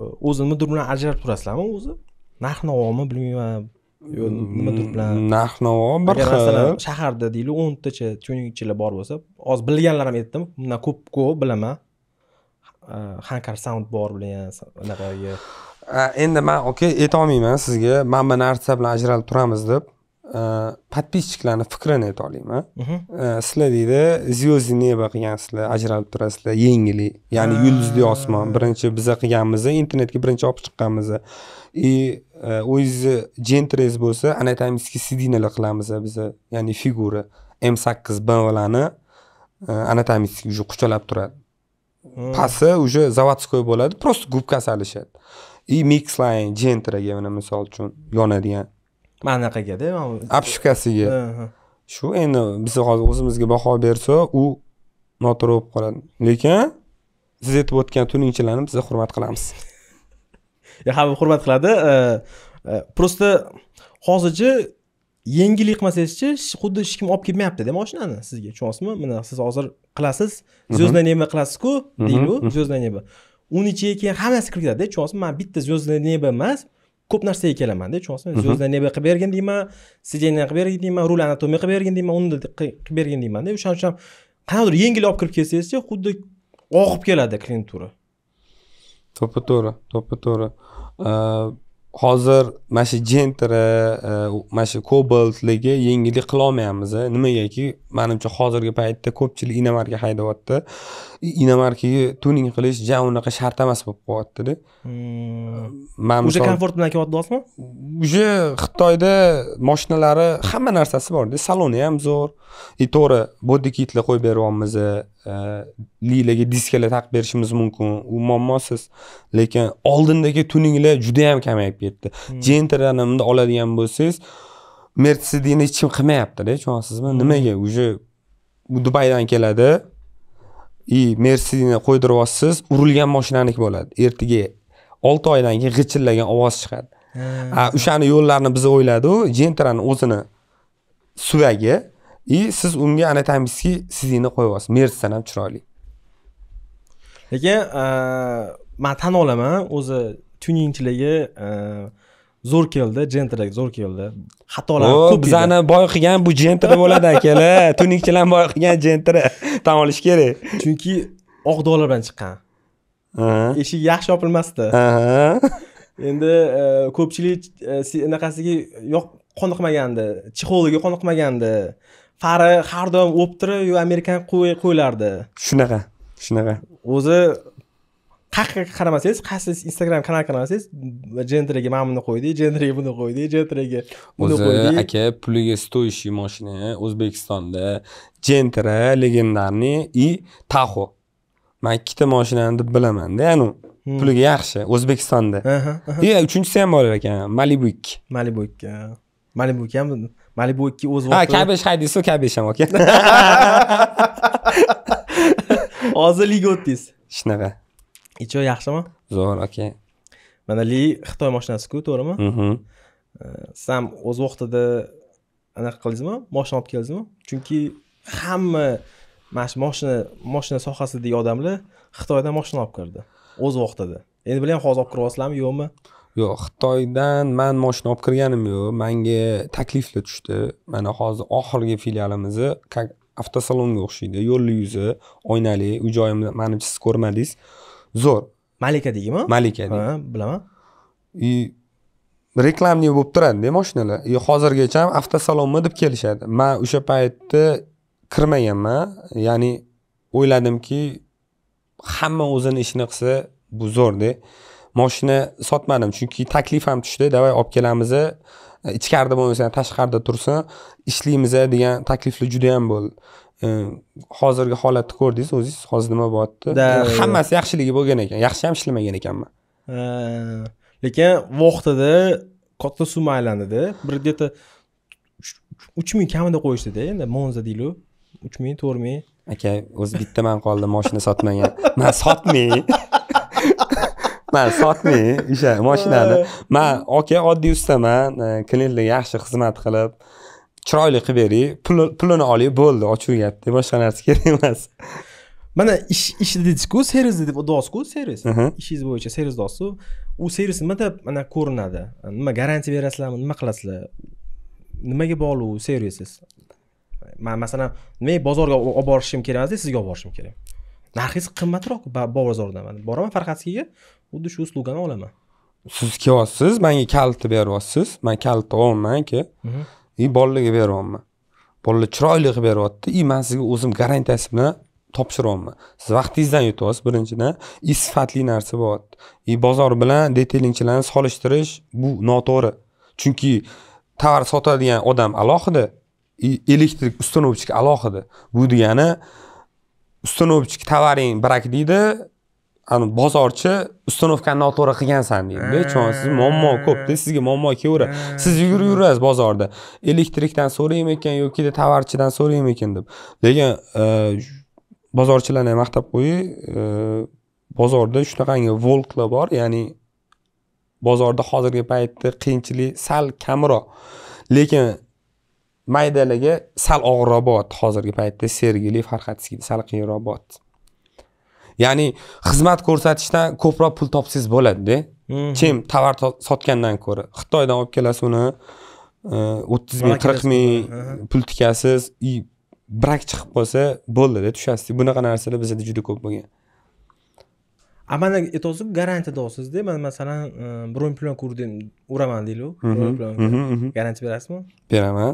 B: E, o'zi nimadir bilan ajralib turasizlarmi o'zi narx navomi bilmayman yo nimadir mm, bilan narx navo bir xil masalan shaharda deylik o'ntacha tuningchilar bor bo'lsa hozir bilganlarim aytdim bundan ko'p ko'p bilaman e, hankar sound bor bilan anaqagi
A: endi man okey aytolmayman sizga mana bu narsa bilan ajralib turamiz deb подписчикlarni fikrini ayta olmayman mhm. sizlar deydi звездный небо qilgansizlar ajralib turasizlar yengil ya'ni yulduzli osmon birinchi biza qilganmiz internetga birinchi olib chiqqanmiz и o'zizni jentres bo'lsa ana aytamizki sidinalar qilamiz biza ya'ni figura m sakkiz bmwlarni anatomический уже quchalab turadi hmm. pasi уже заводской bo'ladi просто губка solishadi и mixline gentraga mana misol uchun yonadigan
B: mana anaqagada обшивкасiga
A: shu endi biz hozir o'zimizga baho bersak u noto'g'ri bo'lib qoladi lekin siz aytib o'tgan tuningchilarni biz hurmat qilamiz
B: *laughs* ha hurmat qiladi просто e, hozircha yengillik qilmasangizchi xuddi hech kim olib kelmayaptida moshinani sizga tushunyapsizmi mana siz hozir qilasiz mhm. звездное небо qilasizku mhm. deydiku mhm. звездное небо uni ichiga keyin hammasi kirib ketadida tushunyapsizmi man bitta звездный небо emas ko'p narsaga kelamanda tushunyapsizmi звездный небо qilib bergin deyman сидение qilib bergin deyman rul anatomiya qilib bergin deyman uni qilib bergin deymanda o'shaning uchun ham qanaqadir yengil olib kirib kelsangizchi xuddi og'ib keladi klientura
A: to'ppa to'g'ri to'ppa to'g'ri hozir mana shu jentri e, mana shu kobaltligi yengillik qilolmayapmiz nimagaki manimcha hozirgi paytda ko'pchilik inomarka haydayapti inomarkaga tuning qilish ja unaqa shart emas bo'lib qolyaptida
B: hmm.
A: man уже komfort
B: bilan kelyapti
A: уже xitoyda moshinalari hamma narsasi borda saloni ham zo'r и e, to'g'ri bodikitlar qo'yib beryapmiz lilaga diskalar taqib berishimiz mumkin u muammosiz lekin oldindagi tuninglar juda yam kamayib ketdi jentranimni hmm. oladigan bo'lsangiz mercedes hech kim qilmayaptida tushunyapsizmi hmm. nimaga уже u dubaydan keladi и mercedesni qo'ydirib yuborsiz urilgan moshinaniki bo'ladi ertaga olti oydan keyin g'ichillagan ovoz chiqadi o'shani yo'llarini biz o'yladi jentrani o'zini suvagi и siz unga aytamizki sizningni qo'yyapsiz mercedan ham chiroyli
B: lekin e, man tan olaman o'zi tuningchiligi e, zo'r keldi jentlek zo'r keldi xatolar ko'p bizani
A: boy qilgan bu jentri bo'ladi akalar *laughs* tuningchilarni boy qilgan jentri tan olish kerak chunki oq dollar bilan chiqqan
B: eshik yaxshi yopilmasdi endi e, ko'pchilik anaqasiga yoq qoniqmagandi chexoliga qoniqmagandi fari har doim o'pib turib yo amerikan qo'ylardi
A: shunaqa shunaqa
B: o'zi haqiqatga qaramasangiz qaysi instagram kanal qaramasangiz jendriga mana buni qo'ydik jendriga buni qo'ydik jendriga
A: buni qo'ydik aka puliga стоящий mashina o'zbekistonda jentra legendarniy и taho man ikkita mashinani deb bilamanda anu hmm. puliga yaxshi o'zbekistonda и uchinchisi ham bor ekan malibu ikki malibu ikki malibu ikki ham ولی bu ikki o'z vaqtida Ha, kabish hadisi kabish ham aka
B: *laughs* hozir liga o'tdingiz shunaqa icho yaxshimi zo'r aka mana li xitoy mashinasi-ku, to'g'rimi mhm. Sam o'z vaqtida anaqa qildingizmi moshina olib keldingizmi chunki hamma mana shu moshina moshina sohasidagi odamlar xitoydan mashina olib kirdi o'z vaqtida endi bilan hozir olib kiryapsizlarmi yo'qmi
A: yo'q xitoydan man moshina olib kirganim yo'q manga takliflar tushdi mana hozir oxirgi filialimizni avtosalonga o'xshaydi yo'lni yuzi oynali uy joyimni manimcha siz ko'rmadingiz zo'r malika deygimi malika ha bilaman и reklamniy bo'lib turadida moshinalar и hozirgacha ham avtosalonmi deb kelishadi man o'sha paytda kirmaganman ya'ni o'yladimki hamma o'zini ishini qilsa bu zo'rda moshina sotmadim chunki taklif ham tushdi давай olib kelamiz e, ichkarida bo'lmasa ham tashqarida tursin ishlaymiz degan takliflar juda yam bo'ldi e, hozirgi holatni ko'rdingiz o'zingiz hozir nima bo'lyapti hammasi yaxshiligi bo'lgan ekan yaxshi ham ishlamagan ekanman
B: lekin vaqtida katta summa aylandida bir где то uch ming kamida qo'yishdida endi monza deylu uch ming to'rt ming
A: aka o'zi bitta man qoldi moshina sotmagan *laughs* man sotmay man sotmay o'sha mashinani man aka oddiy ustaman e, klientlarga yaxshi xizmat qilib chiroyli qilib bering pulini oling bo'ldi ochigan boshqa narsa kerak emas mana ish ish dedizku servis deb deyapsizku
B: servis ishingiz bo'yicha servis deyapsizu u servis nimada mana ko'rinadi nima garantiya berasizlarmi nima qilasizlar nimaga bog'liq u servisiz man masalan nimaga bozorga olib borishim kerak emasda sizga olib borishim kerak narxingiz qimmatroq bozordan boraman farxatskiga xuddi shu uslugani olaman
A: siz kelyapsiz manga kaliti beryapsiz man kalitni olyapman aka mhm. и bolalarga beryapman bolalar chiroyli qilib beryapti и man sizga o'zim garantiyasi bilan topshiryapman siz vaqtingizdan yutyapsiz birinchidan и sifatli narsa bo'lyapti и bozor bilan detelingchilarni solishtirish bu noto'g'ri chunki tovar sotadigan odam alohida и elektrik установщик alohida bu degani установщик tovaring brak deydi ani bozorchi ustanovkani noto'g'ri qilgansan deydi chon siz muammo ko'pda sizga muammo kelaveradi siz yugurib yurasiz bozorda elektrikdan so'raymikan yoki tovarchidan so'raymikan deb lekin e, bozorchilarni ham maqtab qo'yay e, bozorda shunaqangi volklar bor ya'ni bozorda hozirgi paytda qiyinchilik sal kamroq lekin maydalarga sal og'irroq bo'lyapti hozirgi paytda sergeli farhadskiyda sal qiyinroq bo'lyapti ya'ni xizmat ko'rsatishdan ko'proq pul topsangiz bo'ladida mhm. kim tovar sotgandan ko'ra xitoydan olib kelasiz uni e, o'ttiz ming qirq ming pul tikasiz и brak chiqib qolsa bo'ldida tushasiz bunaqa narsalar bizada juda ko'p bo'lgan a
B: mana aytyapsizku garantiyada olsizda man masalan e, bronplyonka kurdim uraman deydiku mhm, mhm, garantiya berasizmi beraman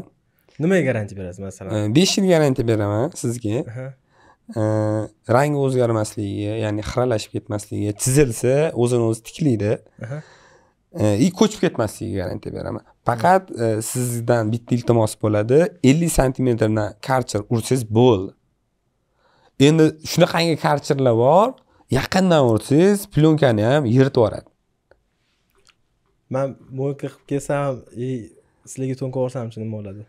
B: nimaga garantiya berasiz masalan
A: e, besh yil garantiya beraman sizga rangi o'zgarmasligi ya'ni xiralashib ketmasligi chizilsa o'zini o'zi tiklaydi и ko'chib ketmasligiga garantiya beraman faqat e, sizdan bitta iltimos bo'ladi ellik santimetrdan karcher ursangiz bo'ldi endi shunaqangi karcherlar bor yaqindan ursangiz plyonkani ham yirtib yuboradi
B: man mo'yka qilib kelsam и e, sizlarga to'n ko'rsam nima bo'ladi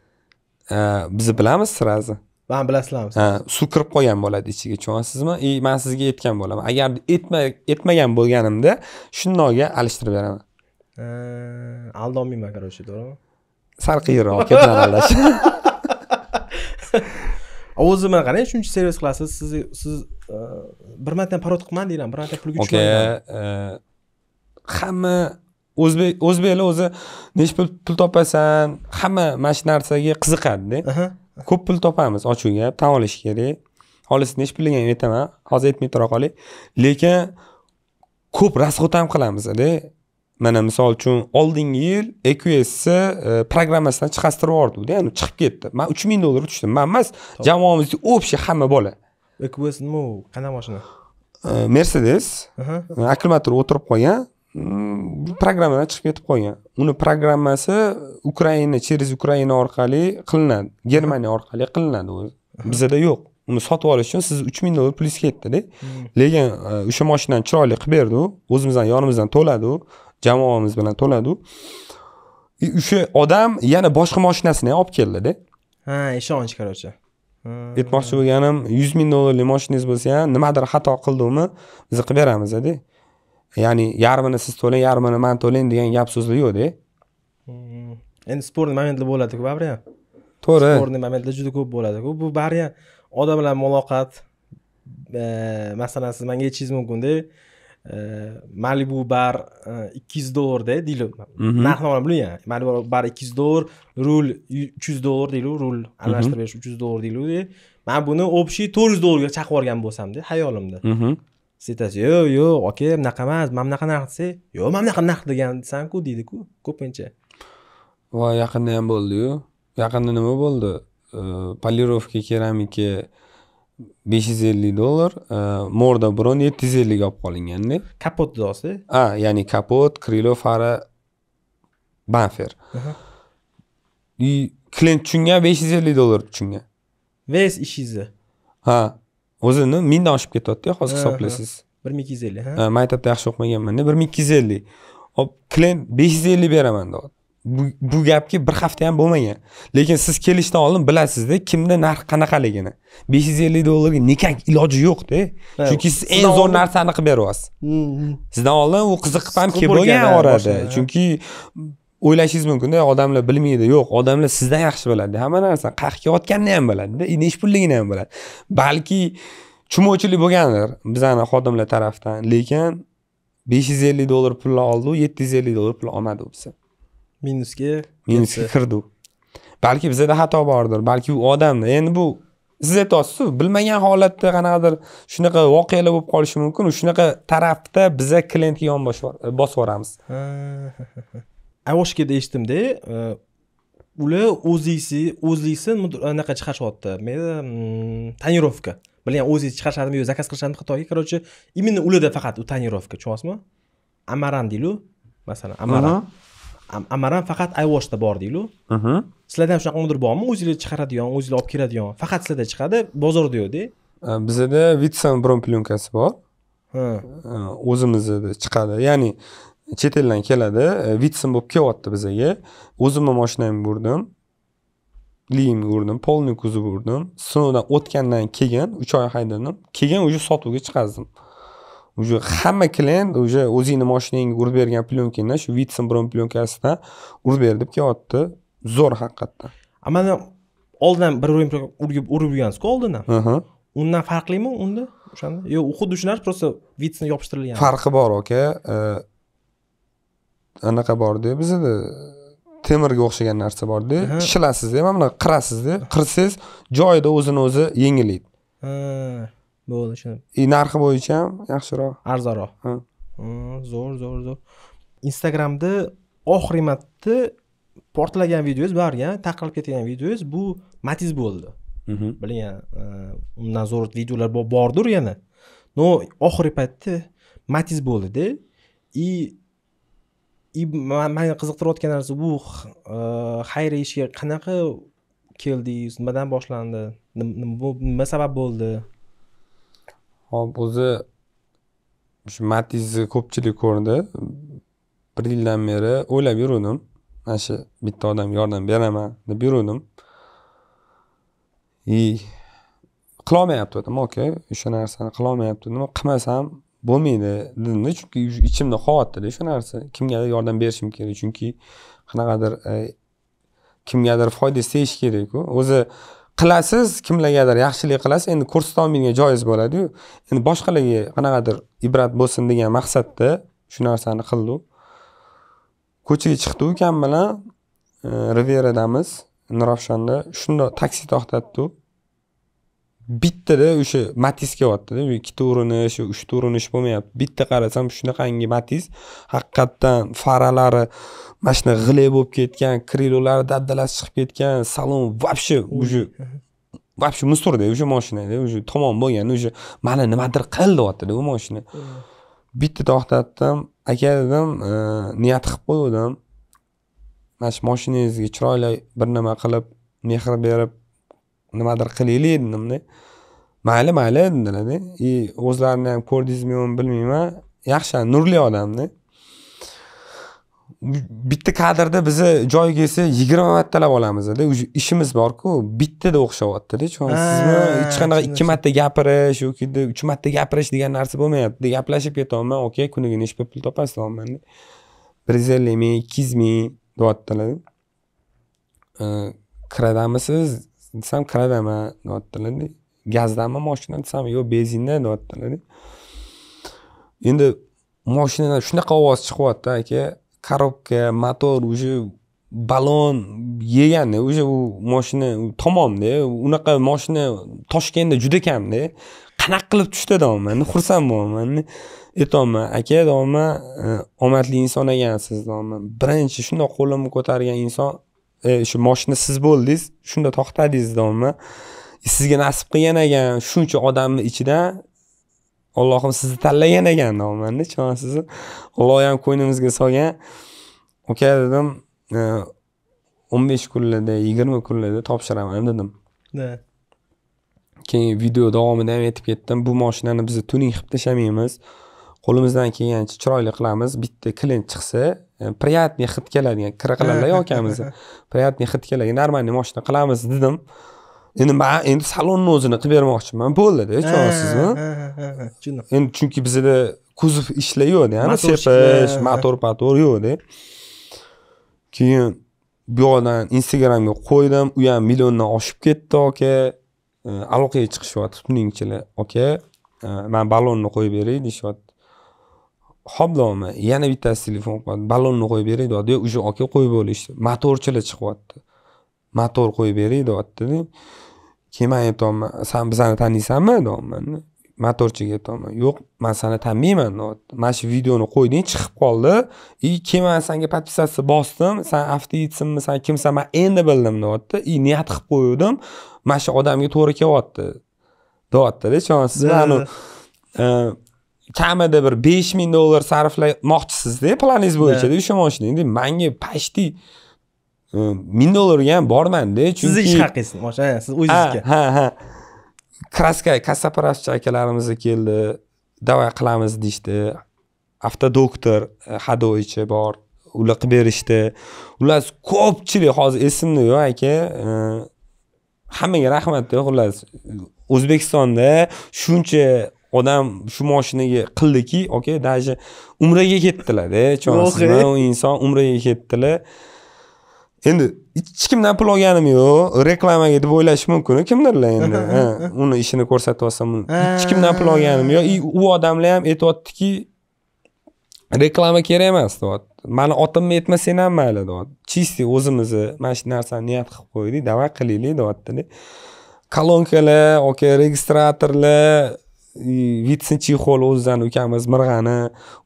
A: biz bilamiz сразу man bilasizlarmi ha suv kirib qolgan bo'ladi ichiga tushunyapsizmi и man sizga aytgan bo'laman agar etma aytmagan bo'lganimda shundoqga alishtirib beraman
B: aldolmayman короче to'g'rimi
A: sal qiyinroq ketidan aldash
B: *laughs* o'zi mana qarang shuncha servis qilasiz siz siz e, bir marta parod qilmadi deyman bir marta pulga aka e,
A: hamma o'zbek o'zbeklar o'zi necha pul topasan hamma mana shu narsaga qiziqadida ko'p pul topamiz ochuvga tan olish kerak xolisini hech bilgan aytaman hozir tura qolay lekin ko'p расход ham qilamizda mana misol uchun oldingi yil eqs e, programmasidan chiqastirib yubordi ya'ni chiqib ketdi man uch ming dollar tushdim man emas jamoamizda общий hamma bola
B: eqs nima u qanaqa mashina
A: e, mercedes akkumulyator o'tirib qolgan programmalar chiqib ketib qolgan uni programmasi ukraina через ukraina orqali qilinadi germaniya orqali qilinadi o'zi bizada yo'q uni sotib olish uchun siz uch ming dollar plyus ketdida lekin o'sha moshinani chiroyli qilib berdi u o'zimizdan yonimizdan to'ladi u jamoamiz bilan to'ladi u o'sha odam yana boshqa moshinasini ham olib keldida
B: ha ishonch короче
A: aytmoqchi bo'lganim yuz ming dollarlik moshinangiz bo'lsa ham nimadir xato qildimi biz qilib beramiz ya'ni yarmini siz to'lang yarmini man to'layn degan gap so'zlar yo'qda
B: hmm. endi sportni momentlar bo'ladiku baribir ham to'g'ri sportni momentlar juda ko'p bo'ladiku bu baribir ham odam bilan muloqot e, masalan siz manga aytishingiz mumkinda e, malibu bar e, ikki yuz dollarda deylik mhm. narxni olaman bilmayman malibu bar ikki yuz dollar rul uch yuz dollar deylik rul mhm. almashtirib berish uch yuz dollar deylik man buni общий to'rt yuz dollarga chaqib yuborgan bo'lsamda xayolimda mhm. siz aytasiz yo'q yo'q aka bunaqa emas mana bunaqa narx desa yo'q mana bunaqa narx degan desanku deydiku ko'pincha
A: voy yaqinda ham bo'ldiyu yaqinda nima bo'ldi polirovka keramika besh yuz ellik dollar morda bron yetti yuz ellikga olib qolinganda kapotni osti a ya'ni kapot krilo fara banfer и клиент tushungan besh yuz ellik dollar tushungan весь ishingizni ha o'zini mingdan oshib ketyaptida hozir hisoblaysiz
B: bir ming ikki yuz ellik ha
A: maktabda yaxshi o'qimaganmanda bir ming ikki yuz ellik hop klient besh yuz ellik beraman deyapti bu gapga bir hafta ham bo'lmagan lekin siz kelishdan oldin bilasizda kimni narx qanaqaligini besh yuz ellik dollarga nikah iloji yo'qda chunki siz eng zo'r narsani qilib beryapsiz hmm, hmm. sizdan oldin u qiziqib ham kelib bo'lgan orada chunki o'ylashingiz mumkinda odamlar bilmaydi yo'q odamlar sizdan yaxshi biladi hamma narsani qahga yotganini ham biladida pulligini ham biladi balki tushunmovchilik bo'lgandir bizani xodimlar tarafdan lekin besh yuz ellik dollar pulni oldi yetti yuz ellik dollar pul olmadi u biza minusga minusga kirdi balki bizada xato bordir balki u odamda endi bu siz aytyapsizku bilmagan holatda qanaqadir shunaqa voqealar bo'lib qolishi mumkin shunaqa tarafda biza klientga yonbosh bosib yuboramiz ioshkada deyishdimda
B: e, ular o'zisi o'zlisi e, anaqa chiqarishyapti meda mm, tonirovka bilan o'zingiz chiqarishadimi yo zakaz qilishadimi xatoga короче именно ularda faqat u tonirovka tushunyapsizmi amaran deylu masalan amaran amaran faqat ayvoshda bor deylu sizlarda ham shunaqa nimadir bormi o'zinglar chiqaradigan o'zinglar olib keladigan faqat sizlarda chiqadi
A: bozorda yo'qda e, bizada vitsan bron plyonkasi bor o'zimizda chiqadi ya'ni chet eldan keladi e, vitsim bo'lib kelyapti bizaga o'zimni mashinamga urdim limga urdim полный uzib urdim sinovdan o'tgandan keyin uch oy haydadim keyin уже sotuvga chiqardim уже hamma klient уже o'zingni moshinangga urib bergan plyonkangda shu vitsin bron plyonkasidan urib ber deb kelyapti zo'r haqiqatdan a mana oldin bir urib urib yurgansizku
B: oldindan undan farqlimi unda o'shanda yo'q xuddi shu narsa просто vitsin yopishtirilgan
A: farqi bor aka e, anaqa borda bizada temirga o'xshagan narsa borda shilasizda mana bunaqa qirasizda qirsangiz joyida o'zini o'zi yengillaydi bo'ldi tushundim и e, narxi bo'yicha ham yaxshiroq arzonroq
B: zo'r zo'r zo'r instagramda oxirgi marta portlagan videongiz borgan taqilib ketgan videongiz bu matiz bo'ldi mhm. bilgan e, undan zo'r videolar bordir yana но oxirgi paytda matiz bo'ldida и и mani qiziqtirayotgan narsa bu xayriya ishga qanaqa keldingiz nimadan boshlandi nima sabab bo'ldi
A: hop o'zi shu matizni ko'pchilik ko'rdi bir yildan beri o'ylab yuruvdim mana shu bitta odamga yordam beraman deb yuruvdim и qilolmayapti dedim okey o'sha narsani qilolmayapti nima qilmasam bo'lmaydi dedimda chunki ichimda qolyaptida shu narsa kimgadir yordam berishim kerak chunki qanaqadir e, kimgadir foyda tegish kerakku o'zi qilasiz kimlargadir yaxshilik qilasiz endi ko'rsata olmaydigan joiz bo'ladiyu endi boshqalarga qanaqadir ibrat bo'lsin degan maqsadda shu narsani qildik ko'chaga chiqdi ukam bilan e, riveradamiz nurafshonda shundoq taksi to'xtatdi bittada o'sha matiz kelyaptida ikkita urinish uchta urinish bo'lmayapti bitta qarasam shunaqangi matiz haqiqatdan faralari mana shunaqa g'ilay bo'lib ketgan krilolari daddalasi chiqib ketgan salon вообще уже вообще musturda o'sha moshinada уже tomon bo'lgan уже mani nimadir qil deyaptida u moshina bitta to'xtatdim aka dedim e, niyat qilib qo'ygandim mana shu moshinangizga chiroyli bir nima qilib mehr berib nimadir qilinglar dedimda mayli mayli dedilarda и o'zlarini ham ko'rdingizmi bilmayman yaxshi nurli odamda bitta kadrda bizni joyiga esa yigirma martalab olamizda уже ishimiz borku bittada o'xshayaptida tushunyapsizmi hech qanaqa ikki marta gapirish yoki uch marta gapirish degan narsa bo'lmayapti gaplashib ketyapman okey kuniga nechta pul topasiz deyapman bir yuz ellik ming ikki yuz ming deyaptilar kiradamisiz desam kiradimi deyaptilar gazdanmi moshina desam yo'q benzinda deyaptilar endi moshinadan shunaqa ovoz chiqyapti aka коробка motor уже balon yeganda уже u moshina tamomda unaqa moshina toshkentda juda kamda qanaqa qilib tushdi deyapman xursand bo'lyapman aytyapman aka deyapman e, omadli inson ekansiz deyapman birinchi shundoq qo'limni ko'targan inson E, shu moshina siz bo'ldingiz shunda to'xtadingiz domla e, sizga nasib qilgan ekan shuncha odamni ichidan allohim sizni tanlagan ekan deyapmanda chonsizni alloh ham ko'nglimizga solgan uka dedim e, o'n besh kunlarda yigirma kunlarda topshiraman dedim keyin video davomida ham aytib ketdim bu moshinani biz tuning qilib tashlamaymiz qo'limizdan kelgancha chiroyli qilamiz bitta klient chiqsa приятный hid keladi yani kira qilalar ukamiz приятный hid keladi нормальный moshina qilamiz dedim endi man endi salonni o'zini qilib bermoqchiman bo'ldida chorasizmi endi chunki bizada kuzov ishlar yo'qda sepish motor motor yo'qda keyin bu yoqdan instagramga qo'ydim u ham milliondan oshib ketdi aka aloqaga chiqishyapti tuningchilar aka man ballonni qo'yib beray deyishyapti hoblomi yana bittasi telefon qilyapti ballonni qo'yib bering deyapti yo уже aka qo'yib bo'lishdi motorchilar chiqyapti motor qo'yib bering deyaptida keyin man aytyapman san bizani taniysanmi deyapman motorchiga aytyapman yo'q man sani tanimayman deyapti mana shu videoni qo'yding chiqib qoldi и keyin man sanga подписаться bosdim san avtoitsimmi san kimsan man endi bildim deyapti и niyat qilib qo'yuvdim mana shu odamga to'g'ri kelyapti deyaptida siz anavi kamida bir besh ming dollar sarflamoqchisizda planingiz bo'yichada o'sha moshinangda manga почти e, ming dollarga ham bormanda chunki sizni ish haqingiz o'sha siz o'zingizga ha ha kraska kassapravchi akalarimiz keldi давай qilamiz deyishdi avtodoktor e, hadovichi bor ular qilib berishdi ular ko'pchilik hozir esimda yo'q aka e, hammaga rahmat rahmatda xullas o'zbekistonda shuncha odam shu moshinaga qildiki okey даже umraga ketdilarda ishonasizmi e, u inson umraga ketdilar endi hech kimdan pul olganim yo'q reklamaga deb o'ylash mumkin kimdirlar endi uni ishini ko'rsatyapsam hech kimdan pul olganim yo'q и u odamlar ham aytyaptiki reklama kerak emas deyapti mani otimni aytmasang ham mayli deyapti чисти o'zimizni mana shu narsani niyat qilib qo'ydik давай qilaylik deyaptida kolonkalar oka registratorlar vitsin chexol o'zidan ukamiz mirg'ani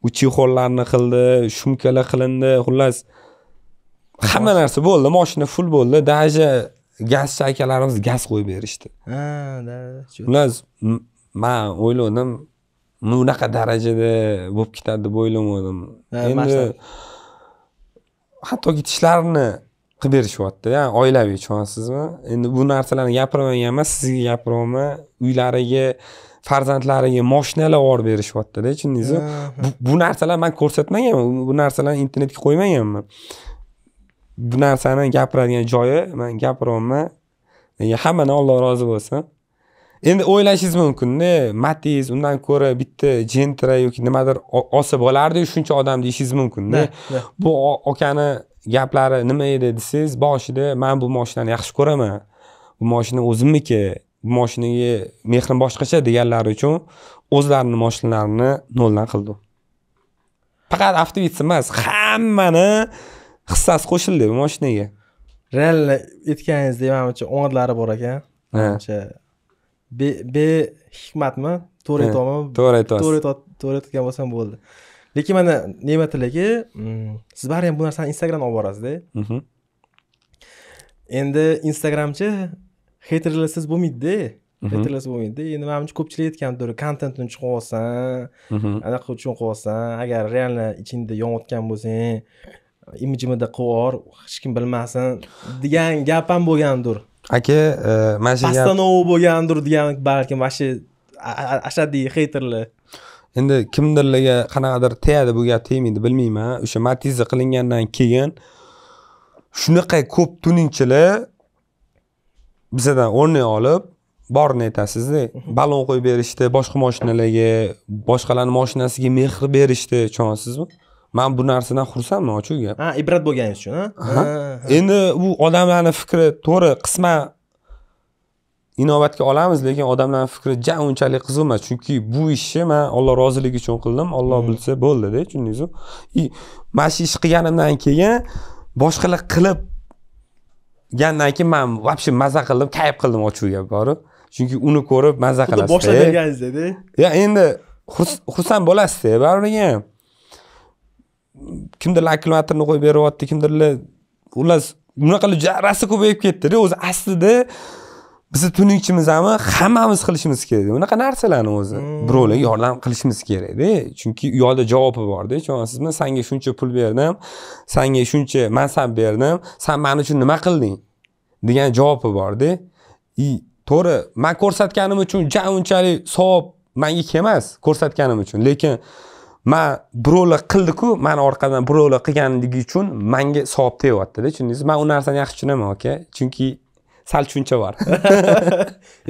A: u chexollarni qildi shumkalar qilindi xullas hamma narsa bo'ldi moshina full bo'ldi даже gazchi akalarimiz gaz qo'yib berishdi xullas man o'ylagandim unaqa darajada bo'lib ketadi deb o'ylamadim endi hattoki tishlarini qilib berishyapti ya'ni oilaviy tushunyapsizmi endi bu narsalarni gapirmagan emas sizga gapiryapman uylariga farzandlariga moshinalar olib berishyaptida tushundingizmi bu, bu man ko'rsatmaganman bu narsalarni internetga qo'ymaganman bu narsani gapiradigan joyi man gapiryapman hammadan olloh rozi bo'lsin endi o'ylashingiz mumkinda matiz undan ko'ra bitta jentra yoki nimadir olsa bo'lardiyu shuncha odam deyishingiz mumkinda bu okani gaplari nima edi desangiz boshida man bu moshinani yaxshi ko'raman bu moshina o'zimniki moshinaga mehrim boshqacha deganlari uchun o'zlarini moshinalarini noldan qildi faqat avtovits emas hammani hissasi qo'shildi bu moshinaga
B: реально aytganingizdek manimcha o'nglari bor ekan manimcha be hikmatmi to'g'ri aytyapmanmi to'g'ri aytyapsiz to'g'ri to'g'ri aytgan bo'lsam bo'ldi lekin mana nima tilagi mm, siz baribir bu narsani instagramdan olib borasizda mhm. endi instagramchi heyterlarsiz bo'lmaydi mhm. heyterlarsiz bo'lmaydi endi manimcha ko'pchilik aytgandir kontentni chuqur olsan mhm. anaqa uchun qilolsan agar реально ichingda yonayotgan bo'lsang imijimida qilib yubor hech kim bilmasin degan gap ham bo'lgandir
A: aka e, mana shu постанова
B: bo'lgandir degan
A: balkim вообще ashaddiy heyterlar endi kimdirlarga qanaqadir tegadi bu gap tegmaydi bilmayman o'sha matiza qilingandan keyin shunaqa ko'p tuningchilar bizadan o'rnak olib borini aytasizda ballon qo'yib berishdi boshqa moshinalarga boshqalarni moshinasiga mehr berishdi tushunyapsizmi man bu narsadan xursandman ochiq gap ha ibrat bo'lganingiz uchun ha endi bu odamlarni fikri to'g'ri qisman inobatga olamiz lekin odamlarni fikri ja unchalik qiziq emas chunki bu ishni man olloh roziligi uchun qildim olloh hmm. bilsa bo'ldida tushundingizmi и mana shu ishni qilganimdan keyin boshqalar qilib kelgandan keyin man вообще maza qildim kayf qildim ochuvga borib chunki uni ko'rib maza qilasiz boshlab e? berganingizdada yo endi xursand bo'lasizda e, baribir ham kimdir akkumulyatorni qo'yib beryapti kimdirlar xullas bunaqalar juda rasa ko'payib ketdida o'zi aslida bizni tunni hammamiz qilishimiz kerak unaqa narsalarni o'zi hmm. birovlar yordam qilishimiz kerakda chunki u yoqda javobi borda tushunyapsizmi sanga shuncha pul berdim sanga shuncha mansab berdim san man uchun nima qilding degan javobi borda и to'g'ri man ko'rsatganim uchun ja unchalik savob manga kelmas ko'rsatganim uchun lekin man birovlar qildiku mani orqadan birovlar qilganligi uchun manga savob tegyaptida tushundingizmi man u narsani yaxshi tushunaman aka chunki sal tushuncha bor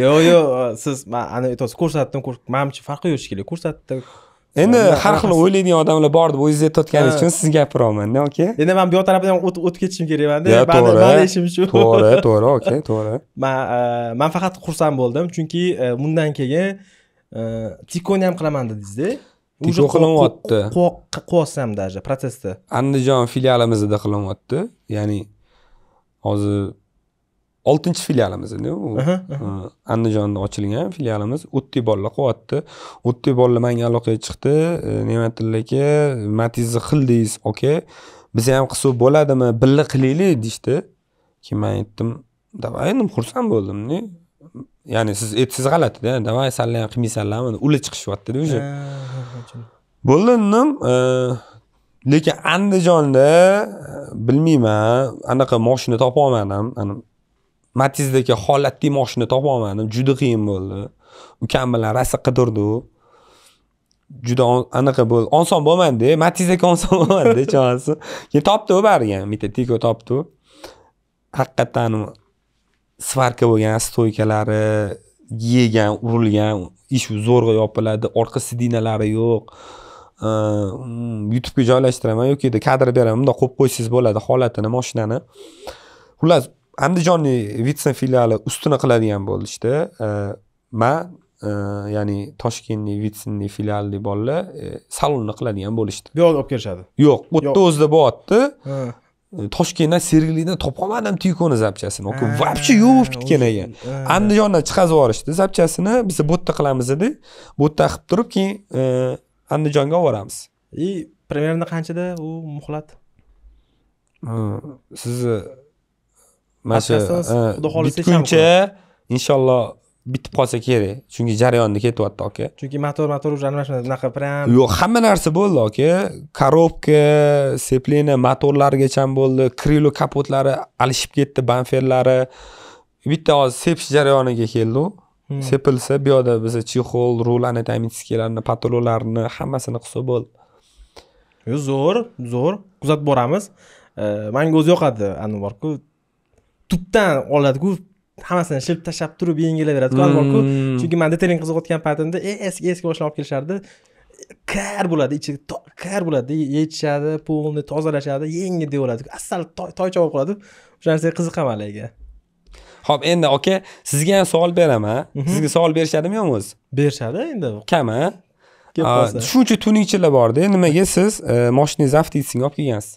A: yo'q *laughs* yo'q
B: siz man ana aytyapsiz ko'rsatdim manimcha farqi yo'q shekilli ko'rsatdi endi har xil o'ylaydigan odamlar bor deb o'zingiz aytayotganingiz uchun siz
A: gapiryapman oke
B: endi man bu yoq tarafdan o'tib ketishim kerakmanda mani ishim shu to'g'ri *laughs* to'g'ri oke to'g'ri man e, man faqat xursand bo'ldim chunki e, bundan keyin e, tikoni ham qilaman dedingizda уже qilinyapti qilyapsizham даже protsessda
A: andijon filialimizda qilinyapti ya'ni hozir oltinchi filialimiz endi u uh, andijonda ochilgan filialimiz o'ttiy bolla quvvatdi o'ttiy bolla manga aloqaga chiqdi uh, ne'matilla aka matizni qildingiz okey biza ham qilsak bo'ladimi birga qilaylik deyishdi keyin man aytdim давай endi xursand bo'ldimda ya'ni siz aytsangiz g'alatida давай sanlar ham qilmaysanlarmi uli chiqishyaptida уже bo'ldi dedim uh, lekin andijonda bilmayman anaqa moshina topolmadim matizdagi holatdagi moshina topolmadim juda qiyin bo'ldi ukam bilan rosa qidirdi juda anaqa bo'ldi oson bo'lmadida aka oson bo'lmadida chamasi keyin topdi baribir ham bitta tiko topdi haqiqatdan svarka bo'lgan stoykalari yegan urilgan eshik zo'rg'a yopiladi orqa sidinalari yo'q mm, youtubega joylashtiraman yoki kadr beraman bundoq qo'yib qo'ysangiz bo'ladi holatini moshinani xullas andijonni vitsin filiali ustuni qiladigan ishda man e, ya'ni toshkentni vitsinni filialli bolalar e, salonni qiladigan bo'lishdi
B: bu yoqda olib kelishadi
A: yo'q u yerda o'zida bo'lyapti e, toshkentdan sergelidan topolmadim tykoni zapchasini вообще yo'q bitgan ekan andijondan chiqazib yuborishdi zapchasini biz bu yerda qilamiz dedik bu yerda qilib turib keyin andijonga olib boramiz и примерно qanchada u muhlat sizni mana shu xudo xohlasa bitguncha inshaalloh bitib qolsa kerak chunki jarayonda ketyapti aka
B: chunki motor motor уже mana shunaqa unaqa прям yo'q
A: hamma narsa bo'ldi aka korobka сцепление motorlarigacha bo'ldi крыло kapotlari alishib ketdi bamferlari bitta hozir sepish jarayoniga keldi hmm. sepilsa bu yoqda biza chexol rul kelarni patologlarni hammasini qilsa bo'ldi zo'r zo'r kuzatib boramiz manga o'zi yoqadi anvarku
B: tubdan oladiku hammasini shilib tashlab turib yengilaveradi alborku hmm. chunki man detailing qiziqayotgan paytimda e, eski eski boshdan olib kelishardi kar bo'ladi ichi kar bo'ladi yechishadi полный tozalashadi yengil bo'ladi asal toycha bo'lib qoladi o'sha narsaga qiziqaman lekin
A: ho'p endi aka sizga ham savol beraman mhm. sizga savol berishadimi yo'qmi o'zi berishadi endi kam shuncha tuningchilar borda nimaga siz e, moshinangizni avtitsinga olib kelgansiz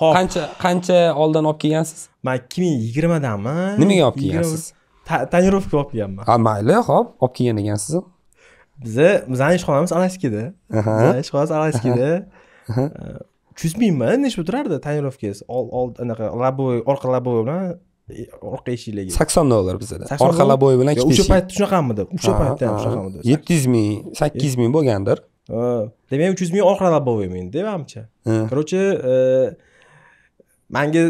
A: ho'p qancha qancha
B: oldin olib kelgansiz man ikki ming yigirmadanmi nimaga olib kelgansiz tonirovka olib kelganman ha mayli ho'p olib kelgan ekansiz biza bizani ishxonamiz alaskida ishxonamiz alaskada uch *laughs* yuz mingmi nechi bo'lib turardi tonirovkasi anaqa labovoy orqa labovoy bilan e, orqa eshiklarga sakson dollar bizada orqa labovoy bilan ikkita o'sha paytda shunaqamidi o'sha paytda ham shunaqamidi
A: yetti yuz ming sakkiz yuz ming bo'lgandir
B: demak uch yuz ming orqa labovoy menda manimcha короче manga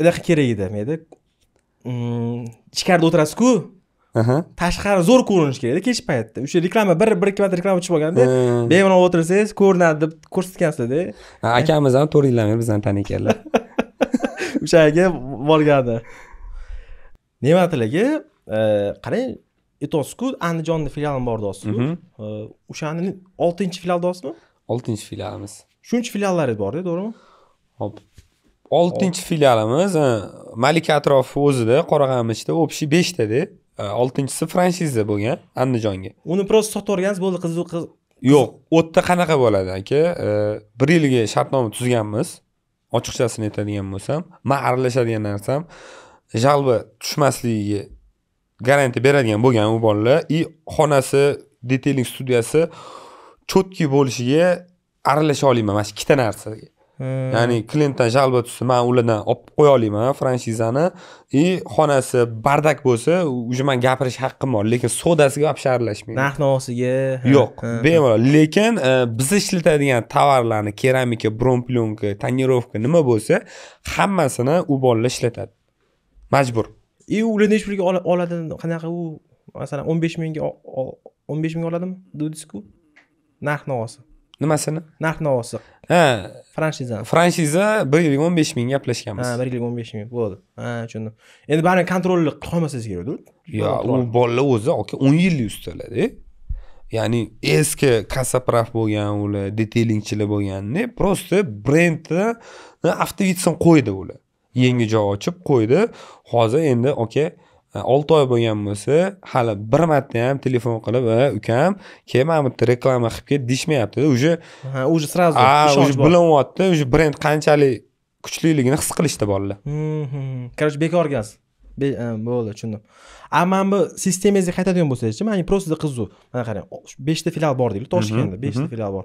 B: anaqa kerak edi menda hmm, ichkarida o'tirasizku tashqari zo'r ko'rinish kerakda kechki paytda o'sha reklama bir bir ikki marta reklama tushib qolganda bemalol o'tirsangiz ko'rinadi deb ko'rsatgansizlarda
A: akamiz ham to'rt yildan beri bizlarni
B: *laughs* o'sha yerga borganda ne'mat e, qarang aytyapsizku andijonda filialim bor deyapsizku mhm. o'shani oltinchi filial deyapsizmi
A: oltinchi filialimiz shuncha filiallaringiz borda to'g'rimi hop oltinchi filialimiz e, malika atrofi o'zida qorag'amichda общий beshtada e, oltinchisi franshiza bo'lgan andijonga uni просто sotib yuborgansiz bo'ldi qiziq yo'q u yerda qanaqa bo'ladi aka e, bir yilga shartnoma tuzganmiz ochiqchasini aytadigan bo'lsam man aralashadigan narsam jalbi tushmasligiga garantiya beradigan bo'lgan u bolalar и xonasi detailing studiyasi cho'tki bo'lishiga aralasha olmayman mana shu ikkita narsaga ya'ni klientdan жалоба tushsa man ulardan olib qo'ya olaman franshizani и xonasi bardak bo'lsa уже man gapirish haqqim bor lekin sodasiga вообще aralashmayman narx
B: navosiga yo'q bemalol
A: lekin e, biz ishlatadigan tovarlarni keramika plyonka tonirovka nima bo'lsa hammasini u bolalar ishlatadi majbur и ular nechi pulga oladi qanaqa u
B: masalan o'n besh mingga o'n besh ming oladimi narx navosi nimasini narx navosi ha franshizani franshiza
A: bir yillik o'n besh ming gaplashganmiz ha bir
B: yillik o'n besh ming bo'ldi ha tushundim endi baribir kontrolni qilib qolmasangiz kerakda yo'q u
A: bolalar o'zi aka o'n yillik ustalarda ya'ni eski kasapraf bo'lgan ular detelingchilar bo'lganda просто brendni avtovitsini qo'ydi ular yangi joy ochib qo'ydi hozir endi aka okay, olti oy bo'lgan bo'lsa hali bir marta ham telefon qilib e ukam kel mana bu yerda reklama qilib ket deyishmayaptida уже ha уже сразу уже bilinyapti уже brend qanchalik kuchliligini his qilishdi bolalar
B: короче bekor gaz э, bo'ldi tushundim a mana bu sistemangizga qaytadigan bo'lsangizchi mana просто qiziqu mana qarang beshta filial bor deylik toshkentda beshta filial bor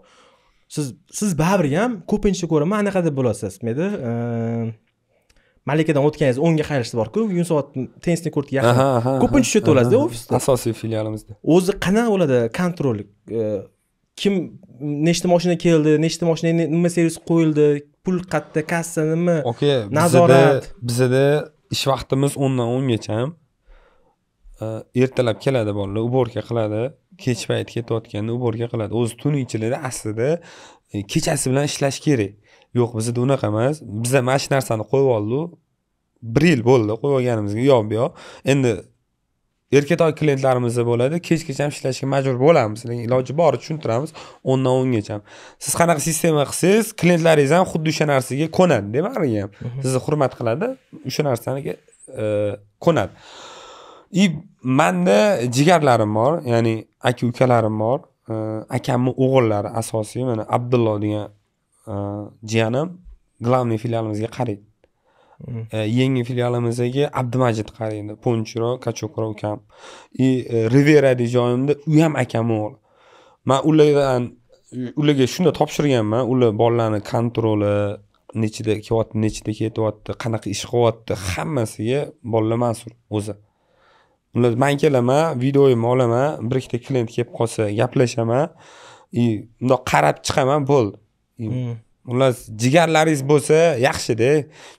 B: siz siz baribir ham ko'pincha ko'raman deb bo'lasiz mayda malikadan o'tganingiz o'ngga qarashda borku yunusobod tennisniy kortga yaxshi ko'pincha shu yerda bo'ladida ofisda
A: asosiy filialimizda
B: o'zi qanaqa bo'ladi kontrol e, kim nechta moshina keldi nechta moshinaga nima servis qo'yildi pul qayerda kassa nima okay, nazorat
A: bizada ish vaqtimiz o'ndan o'ngacha e, ertalab keladi bolalar уборка qiladi kech payt ketayotganda уборка qiladi o'zi tun ichida aslida e, kechasi bilan ishlash kerak yo'q bizda unaqa emas biza mana shu narsani qo'yib oldiku bir yil bo'ldi qo'yib olganimizga yoq bu yoq endi erkatoy klientlarimiz bo'ladi kechgacha ham ishlashga majbur bo'lamiz lekin iloji boricha tushuntiramiz o'ndan o'ngacha siz qanaqa sistema qilsangiz klientlaringiz ham xuddi o'sha narsaga ko'nadida demarigi ham mhm. sizni hurmat qiladi o'sha narsaga e, ko'nadi и manda jigarlarim bor ya'ni aka ukalarim bor e, akamni o'g'illari asosiy mana abdullo degan Э, jiyanim главный filialimizga qaraydi э, yangi filialimizga abdumajid qaraydi ponchiro kachokro ukam и э, rivera degan joyimda u ham akam o'g'li man ulardan ularga shunda topshirganman ular bolalarni kontroli nechida kelyapti nechida ketyapti qanaqa ish qilyapti hammasiga bolalar mas'ul o'zi ular man kelaman videoyimni olaman bir ikkita klient kelib qolsa gaplashaman и bundoq qarab chiqaman bo'ldi xullas mm. jigarlaringiz bo'lsa yaxshida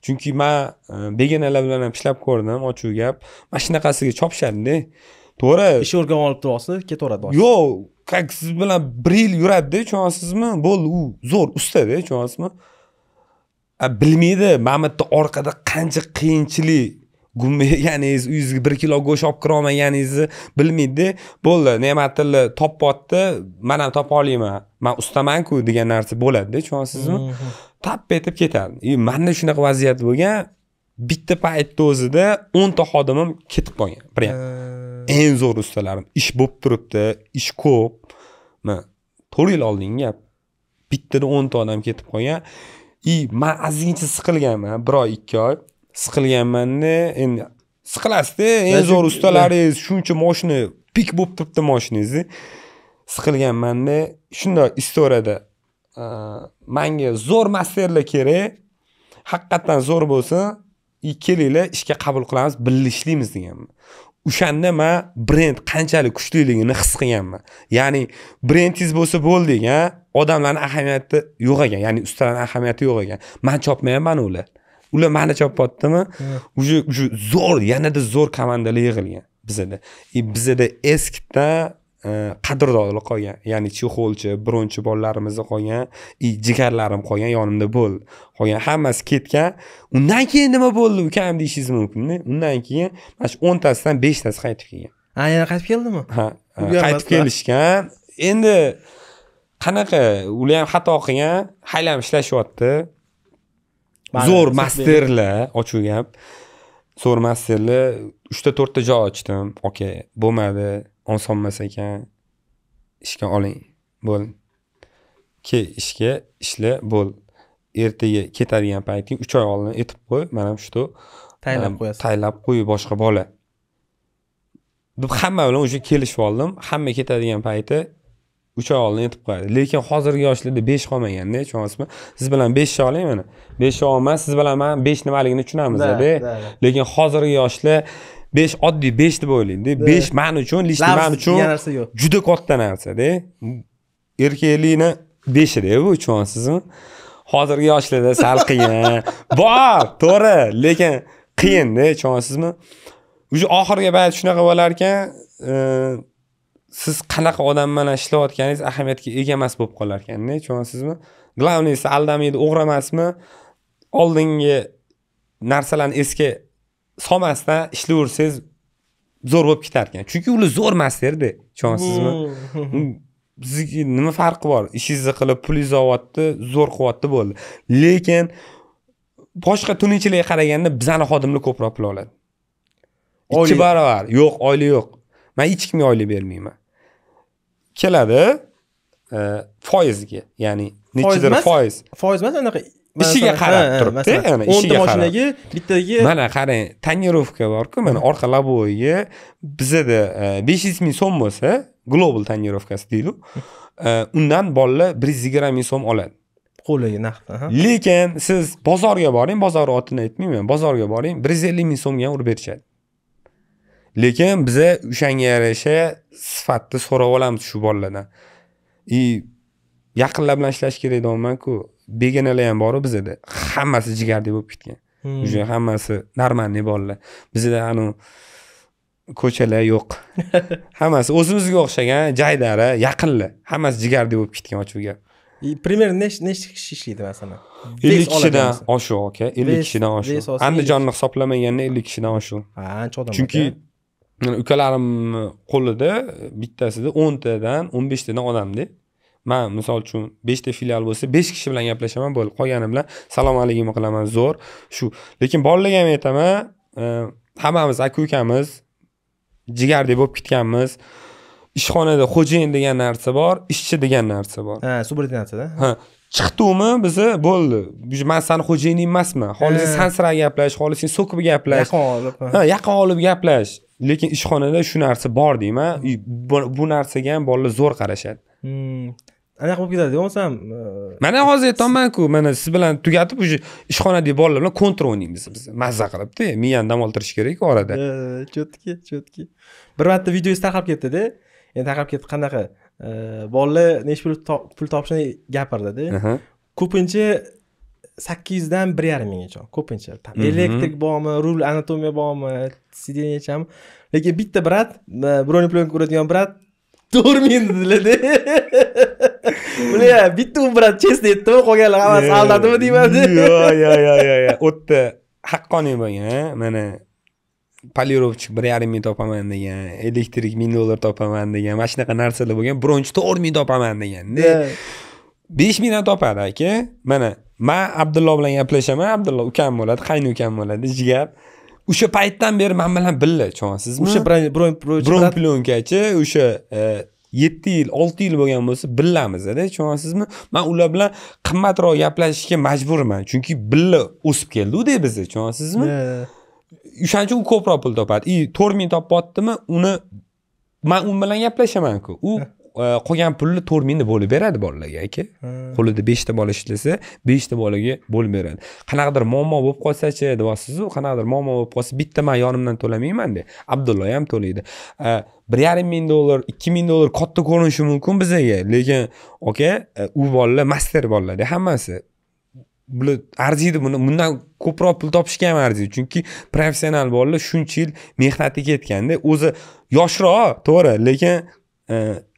A: chunki man e, begonalar bilan ham ishlab ko'rdim ochiq gap mana shunaqasiga chopishadida to'g'ri ish o'rganib olib olsa ketaveradi yo'q как siz bilan bir yil yuradida tushunyapsizmi bo'ldi u zo'r ustada tushunyapsizmi bilmaydi mana bu yerda orqada qancha qiyinchilik gum *laughs* yeganingiz uyingizga bir kilo go'sht olib kira olmaganingizni bilmaydida bo'ldi ne'mat tilla toppyapti man ham topolayman man ustamanku degan narsa bo'ladida tushunyapsizmi mhm. tap etib ketadi и manda shunaqa vaziyat bo'lgan bitta paytni o'zida o'nta xodimim ketib qolgan прям eng zo'r ustalarim ish bo'lib turibdi ish ko'p to'rt yil oldingi gap bittada o'nta odam ketib qolgan и man ozgincha siqilganman bir oy ikki oy siqilganmanda endi siqilasizda eng zo'r ustalaringiz shuncha moshina pik bo'lib turibdi moshinangizni siqilganmanda shundoq istoriyada manga zo'r masterlar kerak haqiqatdan zo'r bo'lsin и kelinglar ishga qabul qilamiz birga ishlaymiz deganman o'shanda man brend qanchalik kuchliligini his qilganman ya'ni brendingiz bo'lsa bo'ldik a odamlarni ahamiyati yo'q ekan ya'ni ustalarni ahamiyati yo'q ekan man chopmayapman ular ular mani chopyaptimi уже уже zo'r yanada zo'r komandalar yig'ilgan bizada и bizada eskida э, qadrdonlar qolgan ya'ni chexolchi bronchi bolalarimiz qolgan и jigarlarim qolgan yonimda bo'ldi qolgan hammasi ketgan undan keyin nima bo'ldi ukam deyishingiz mumkinda undan keyin mana shu o'ntasidan beshtasi qaytib kelgan a yana qaytib keldimi ha qaytib kelishgan endi qanaqa ular ham xato qilgan haylam ishlashyapti zo'r masterlar ochiq gap zo'r masterlar uchta to'rtta joy ochdim okey bo'lmadi osonmas ekan ishga oling bo'l ke ishga ishla bo'l ertaga ketadigan payting uch oy oldin aytib qo'y mana shu taylab qo'yasan taylab qo'y boshqa bola deb hamma bilan уже kelishib oldim hamma ketadigan payti uch oy oldin yetib qo'yadi lekin hozirgi yoshlarda besh qolmaganda tushunyapsizmi siz bilan besh oling mana besh olman siz bilan man besh nimaligini tushunamizda lekin hozirgi yoshlar besh oddiy besh deb o'ylaydida besh man uchun лично man uchun juda katta narsada erkaklikni beshida bu tushunyapsizmi hozirgi yoshlarda sal qiyin *laughs* bor to'g'ri lekin qiyinda tushunyapsizmi уже oxirgi payt shunaqa bo'lar ekan e, siz qanaqa odam bilan ishlayotganingiz ahamiyatga ega emas bo'lib qolar ekanda tushunyapsizmi главныйsi aldamaydi o'g'ri emasmi oldingi narsalarni esga solmasdan ishlayversangiz zo'r bo'lib ketar ekan chunki ular zo'r emaslarda tushunyapsizmi hmm. sizniki *laughs* nima farqi bor ishingizni qilib pulingizni olyapti zo'r qilyapti bo'ldi lekin boshqa tunichilarga qaraganda bizani xodimlar ko'proq pul oladi ikki barobar yo'q oylik yo'q man hech kimga oylik bermayman keladi e, foizga ya'ni nechidir foiz
B: foiz emas anaqa ishiga qarab turibdi ana o'nta mashinaga
A: bittaga mana qarang tonirovka borku mana orqa laboyiga bizada e, besh yuz ming so'm bo'lsa global tonirovkasi deydiku e, undan bolalar bir yuz yigirma ming so'm oladi qo'liga naqd lekin siz bozorga boring bozorni otini aytmayman bozorga boring bir yuz ellik ming so'mga urib berishadi lekin biza o'shanga yarasha sifatni so'rab olamiz shu bolalardan и yaqinlar bilan ishlash kerak deyapmanku begonalar ham boru bizada hammasi jigardek bo'lib ketgan уже hmm. hammasi нормальный bolalar bizda anavi ko'chalar yo'q *laughs* hammasi o'zimizga o'xshagan jaydari yaqinlar hammasi jigardek bo'lib ketgan ochiq gap
B: примерно nech nechta kishi ishlaydi masalan ellik kishidan oshiq aka ellik kishidan oshiq andijonni
A: hisoblamaganda ellik kishidan oshiq ha ancha odam chunki mana ukalarimni qo'lida bittasida o'ntadan o'n beshtadan odamda man misol uchun beshta filial bo'lsa besh kishi bilan gaplashaman bo'ldi qolgani bilan salom alaykum qilaman zo'r shu lekin bolalarga ham aytaman e, hammamiz aka ukamiz jigardek bo'lib ketganmiz ishxonada xo'jayin degan narsa bor ishchi degan narsa bor ha subordinatsiyada ha chiqdimi bizni bo'ldi man sani xo'jayining emasman xohlasang sansirab gaplash xohlasang so'kib gaplash yaqin olib ha yaqin olib gaplash lekin ishxonada shu narsa bor deyman hmm. bu narsaga ham bolalar zo'r qarashadi
B: hmm. anaqa bo'lib ketadi bo'lmasam e,
A: mana hozir aytyapmanku mana siz bilan tugatib уже ishxonadagi bolalar bilan kontr o'ynaymiz biz mazza qilibda miyani dam oltirish kerakku orada четкий e, четкий bir marta videongiz tarqab
B: ketdida endi tarqab ketdi qanaqa e, bolalar necha pul pul topishini gapirdida ko'pincha sakkizdan bir yarim minggacha ko'pincha mhm. elektrik bormi rul anatomiya bormi sideniyachami lekin bitta brat plyonka uradigan brat to'rt ming dedilarda bular *laughs* bitta u brat честно aytdimi qolganlar hammasi aldadimi deyman yo'q yo'q
A: yo'q yo'q u yerda haqqoniy bo'lgan mana polirovchik bir yarim ming topaman degan elektrik ming dollar topaman degan mana shunaqa narsalar bo'lgan bronch to'rt ming topaman deganda besh mingdan topadi aka mana man abdullo bilan gaplashaman abdullo ukam bo'ladi qaynukam ukam bo'ladi jigar o'sha paytdan beri man bilan birga tushunyapsizmi o'sha bron plyonkachi o'sha e, yetti yil olti yil bo'lgan bo'lsa billamizda tushunyapsizmi man ular bilan qimmatroq gaplashishga majburman chunki birga o'sib keldikda biz tushunyapsizmi o'shaning uchun u ko'proq pul topadi и to'rt ming topyaptimi uni man u bilan gaplashamanku u qolgan pulni to'rt mingni bo'lib beradi bolalarga aka qo'lida beshta bola ishlasa beshta bolaga bo'lib beradi qanaqadir muammo bo'lib qolsachi deyapsizu qanaqadir muammo bo'lib qolsa bitta man yonimdan to'lamaymanda abdulla ham to'laydi bir yarim ming dollar ikki ming dollar katta ko'rinishi mumkin bizaga lekin aka e, u bolalar master bolalarda hammasi bular arziydi buni bundan ko'proq pul topishga ham arziydi chunki professional bolalar shuncha yil mehnati ketganda o'zi yoshroq to'g'ri lekin e,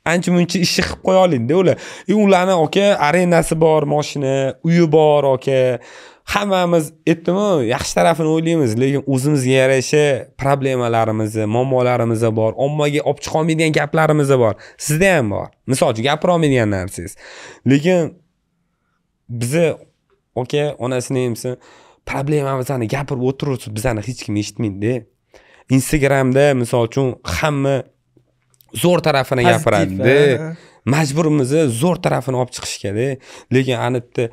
A: ancha muncha ishni qilib qo'ya olingda ular и e, ularni aka arenasi bor moshina uyi bor aka hammamiz aytdimu yaxshi tarafini o'ylaymiz lekin o'zimizga yarasha problemalarimiz muammolarimiz bor ommaga olib olmaydigan gaplarimiz bor sizda ham bor misol uchun gapira olmaydigan narsangiz lekin bizni aka onasini emsin problemamizni gapirib o'tiraversa bizani hech kim eshitmaydida instagramda misol uchun hamma zo'r tarafini gapiradida majburmiz zo'r tarafini olib chiqishgada lekin ana bitta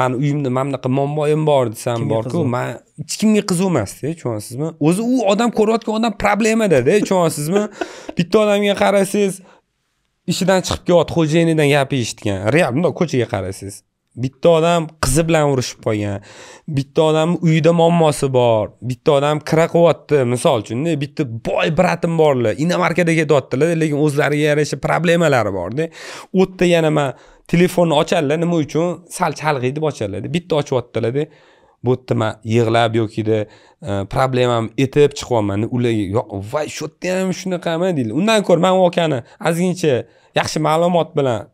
A: mani uyimda mana bunaqa muammoyim bor desam borku man hech kimga qiziq emasda tushunyapsizmi o'zi u odam ko'rayotgan odam problemadada tushunyapsizmi *laughs* bitta odamga qarasangiz ishidan chiqib kelyapti xo'jayinidan gap eshitgan real bundoq ko'chaga qarasangiz bitta odam qizi bilan urushib qolgan bitta odamni uyida muammosi bor bitta odam kira qilyapti misol uchun bitta boy bratim borlar inomarkada ketyaptilar lekin o'zlariga yarasha problemalari borda u yerda yana man telefonni ochadilar nima uchun sal chalg'iy deb ochadilarda bitta ochyaptilarda bu yerda man yig'lab yokida e, problemam etib chiqyapman ularga yo'q voy shu yerda ham shunaqami deydi undan ko'ra man akani ozgincha yaxshi ma'lumot bilan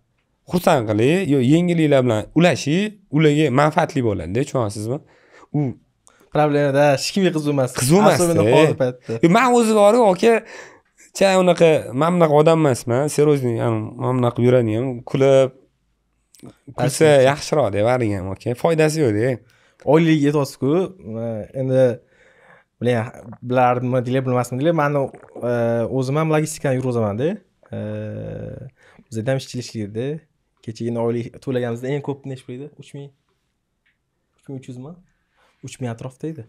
A: xursand qiling yo yengilliklar bilan ulashing ularga manfaatli bo'ladida tushunyapsizmi u problemada hech kimga qiziqmasdi qiziqmasdi особенно hozirgi paytda man o'zi borib aka cha unaqa man bunaqa odam emasman серьезный mana bunaqa qilib yuradigan kulib kulsa yaxshiroqda baribir ham aka foydasi yo'qda
B: oylik yetyapsizku endi bilardimi deylar bilmasmi mani e, o'zim ham logistikani yurgizamanda bizda e, ham ishchilik kechagina oylik to'laganimizda eng ko'p nechi pul edi uch ming uch ming uch yuzmi uch ming atrofida edi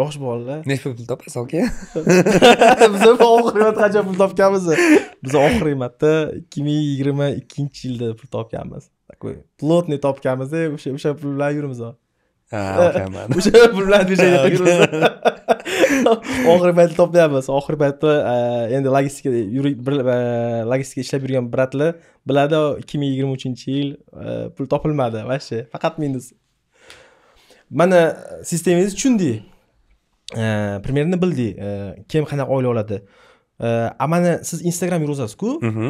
A: yosh bolalar nechi pul topasiz oka *laughs* biz oxirgi marta qancha
B: pul topganmiz biz oxirgi marta ikki ming yigirma ikkinchi yilda pul topganmiz такой плотный topganmiz o'sha o'sha pul bilan yuribmiz hozir ha okay, man o'sha pul bilan движение qilib oxirgi paytda topyapmiz oxirgi paytda endi logistika logistika ishlab yurgan bratlar biladi ikki ming yigirma uchinchi yil pul topilmadi вообще faqat minus mana sistemangizni tushundik примерно bildik kim qanaqa oila oladi a mana siz instagram yurgizasizku mhm.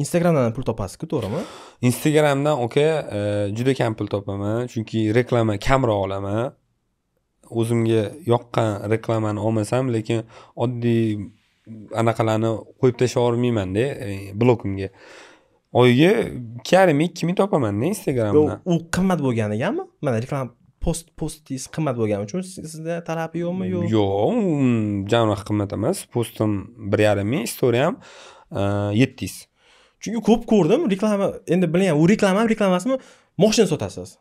B: instagramdan pul topasizku to'g'rimi
A: instagramdan aka e, juda kam pul topaman chunki reklama kamroq olaman o'zimga yoqqan reklamani olmasam lekin oddiy anaqalarni qo'yib tashlayormaymanda e, blogimga oyiga ikki yarim ikki ming topamanda instagramdan
B: u qimmat bo'lganiganmi mana reklama post postingiz qimmat bo'lgani uchun sizda talabi yo'qmi yo'q
A: yo'q janaqa qimmat emas postim bir yarim ming istoriyam e, yetti yuz chunki ko'p ko'rdim reklama endi bilaman u
B: reklama reklamasimi moshina sotasiz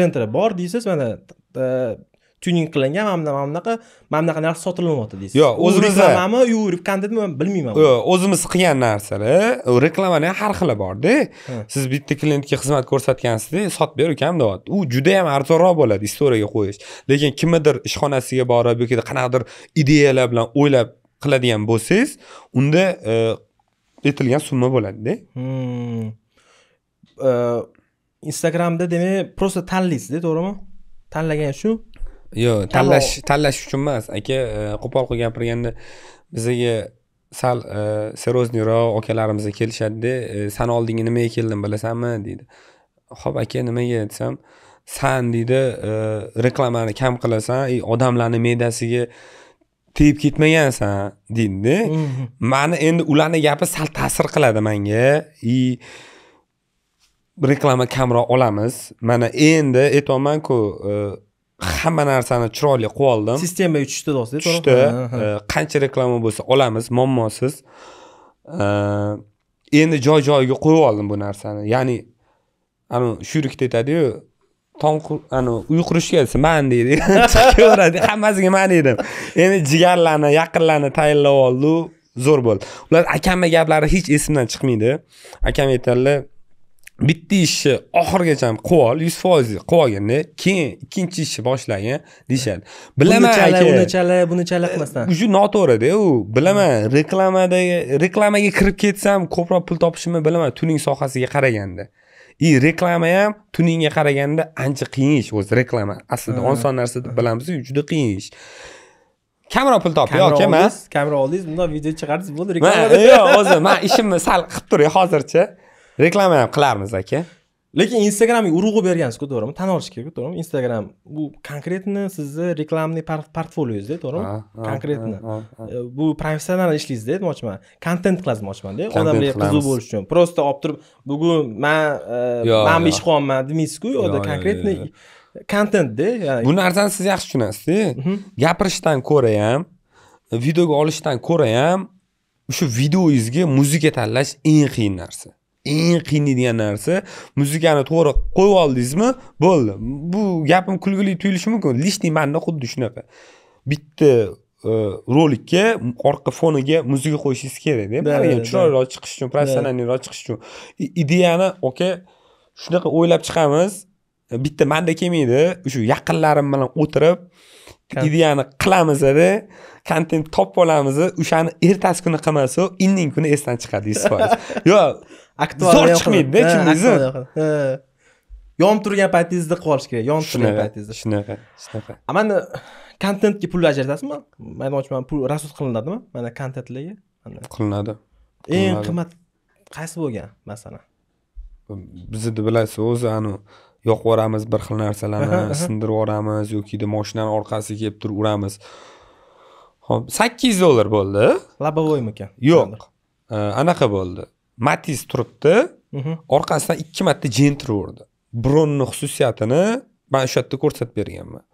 B: jentra bor deysiz mana e, tyuning qilingan mana bunaqa mana bunaqa mana bunaqa narsa sotilyapti deysiz yo'q o'zimiz reklamami yo kontentmi bilmayman yo'q
A: o'zimiz qilgan narsalar reklamani har xili borda siz bitta klientga xizmat ko'rsatgansizda sotib ber ukam deyapti u juda ham arzonroq bo'ladi istoriyaga qo'yish lekin kimnidir ishxonasiga borib yoki qanaqadir ideyalar bilan o'ylab qiladigan bo'lsangiz unda e, aytilgan summa bo'ladida
B: hmm. instagramda demak просто tanlaysizda to'g'rimi tanlagan shu yo'q tanlash
A: tanlash uchun emas aka e, qo'pol qilib gapirganda bizaga sal серьезныйroq e, akalarimiz kelishadida e, san oldingi nimaga keldim bilasanmi deydi ho'p aka nimaga desam san deydi reklamani kam qilasan odamlarni me'dasiga tegib ketmagansan deydida mhm. mani endi ularni gapi sal ta'sir qiladi manga и reklama kamroq olamiz mana endi aytyapmanku e, hamma narsani chiroyli qilib oldim sistemaga tushdi dostlar tushdi e, qancha reklama bo'lsa olamiz muammosiz e, endi joy joyiga qo'yib oldim bu narsani ya'ni anavi shurikda aytadiyu tong uy kelsa man deydi *laughs* chiqaveradi hammasiga man dedim endi jigarlarni yaqinlarni tayinlab oldu zo'r bo'ldi ular akamni gaplari hech esimdan chiqmaydi akam aytadilar bitta ishni oxirigacha qilib ol yuz foiz qilib olganda keyin ikkinchi ishni boshlagin deyishadi bilaman aka bunichalar
B: chala buni chala qilmasdan
A: уже noto'g'rida u bilaman reklamadagi reklamaga kirib ketsam ko'proq pul topishimni bilaman tuning sohasiga qaraganda и reklama ham tuningga qaraganda ancha qiyin ish o'zi reklama aslida oson narsa deb bilamiz juda qiyin ish kamroq pul top yoki emas
B: kamera oldingiz bundoq video chiqarsangiz bo'ldi reklama yo'q o'zi man ishimni
A: sal qilib turay hozircha reklama ham qilarmiz aka
B: lekin instagramga urg'u bergansizku to'g'rimi tan olish kerakku to'g'rimi instagram bu konkretni sizni reklamniy portfolioyingizda to'g'rimi konkretni e, bu professional ishlaysiz demoqchiman kontent qilasiz demoqchimanda odamlarga qiziq bo'lishi uchun просто olib turib bugun man man bu ish qilyapman demaysizku yerda konkretniy kontentda bu
A: narsani siz yaxshi tushunasizda gapirishdan ko'ra ham videoga olishdan ko'ra ham o'sha videoyizga muzika tanlash eng qiyin narsa eng qiynaydigan narsa muzikani to'g'ri qo'yib oldingizmi bo'ldi bu gapim kulgili tuyulishi mumkin личный manda xuddi shunaqa bitta e, rolikka orqa foniga muzika qo'yishingiz kerak chiroyliroq chiqish uchun professionalniroq chiqish uchun ideyani oka shunaqa o'ylab chiqamiz e, bitta manda kelmaydi shu yaqinlarim bilan o'tirib ideyani qilamizda kontent topib olamiz o'shani ertasi kuni qilmasa inning kuni esdan chiqadi yuz foiz yo'q aktual zo'r chiqmaydida ichimizdan
B: yonib turgan paytingizda qilib olish kerak yonib turgan paytingizda shunaqa shunaqa mana kontentga pul ajratasizmi maydonchiman pul rasxod qilinadimi mana kontentlarga
A: qilinadi eng qimmat
B: qaysi bo'lgan masalan
A: bizni bilasiz o'zi anavi yoqib yuboramiz bir xil narsalarni sindirib yuboramiz yokida moshinani orqasiga kelib turib uramiz ho'p sakkiz yuz dollar bo'ldi
B: лобовойmikan
A: yo'q anaqa bo'ldi matiz turibdi mhm. orqasidan ikki marta jentri urdi bronni xususiyatini man o'sha yerda ko'rsatib berganman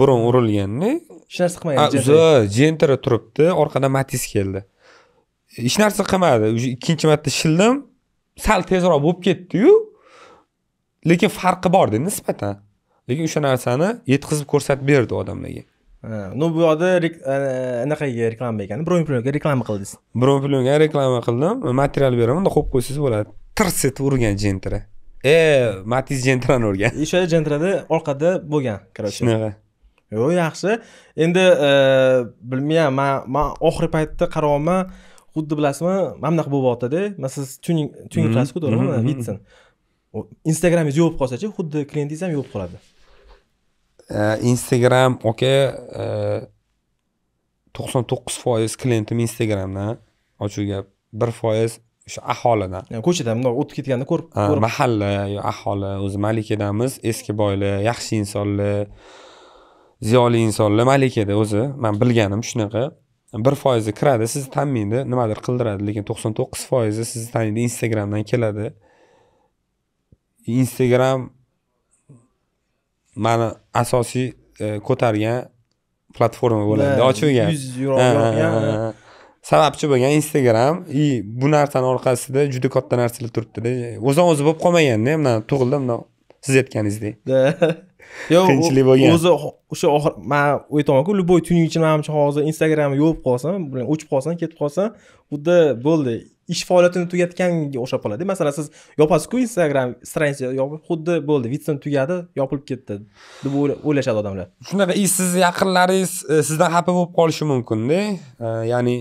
A: bron urilganni hech narsa qilmagan uzun jentri turibdi orqadan matiz keldi hech narsa qilmadi уже ikkinchi marta shildim sal tezroq bo'lib ketdiyu lekin farqi borda nisbatan lekin o'sha narsani yetkazib ko'rsatib berdi odamlarga
B: ну bu yoqda e, anaqaga reklama ekan bron plyonka reklama qildingiz
A: bron plyonka reklama qildim material beraman unda qo'yib qo'ysangiz bo'ladi tirs etib urgan jentra e matiz jentrani urgan *laughs* o'sha jentrada orqada bo'lgan короче shunaqa
B: yo'q yaxshi endi e, bilmayman man oxirgi paytda qarayapman xuddi bilasizmi mana bunaqa bo'lyaptida man siz tuning tuning qilasizku mm-hmm, to'g'rimi vitsin mm-hmm, mm-hmm. instagramingiz bo'lib qolsachi xuddi klientingiz ham bo'lib qoladi
A: Э, instagram aka э, to'qson to'qqiz foiz klientim instagramdan ochiq gap bir foiz o'sha aholidan
B: ko'chada bundoq o'tib ketganda ko'rib
A: mahalla yo aholi o'zi malikadamiz eski boylar yaxshi insonlar ziyoli insonlar malikada o'zi man bilganim shunaqa bir foizi kiradi sizni tanmaydi nimadir qildiradi lekin to'qson to'qqiz foizi sizni taniydi instagramdan keladi instagram mani asosiy e, ko'targan platforma bo'ladi ochilgan sababchi bo'lgan instagram и bu narsani orqasida juda katta narsalar turibdida o'zidan o'zi bo'lib qolmaganda mana tug'ildi mana siz aytganingizdek *laughs* yo'q qiyinchilik bo'lgan o'zi
B: o'sha oxir man aytyapmanku любой tungi manimcha hozir instagramni yopib qolsam o'chib qolsam ketib qolsam xuddi bo'ldi ish faoliyatini tugatganga o'xshab qoladi masalan siz yopasizku instagram stranizni yopib xuddi bo'ldi vitsin tugadi yopilib ketdi deb o'ylashadi odamlar
A: shunaqa и sizni yaqinlaringiz e, sizdan xafa bo'lib qolishi mumkinda e, ya'ni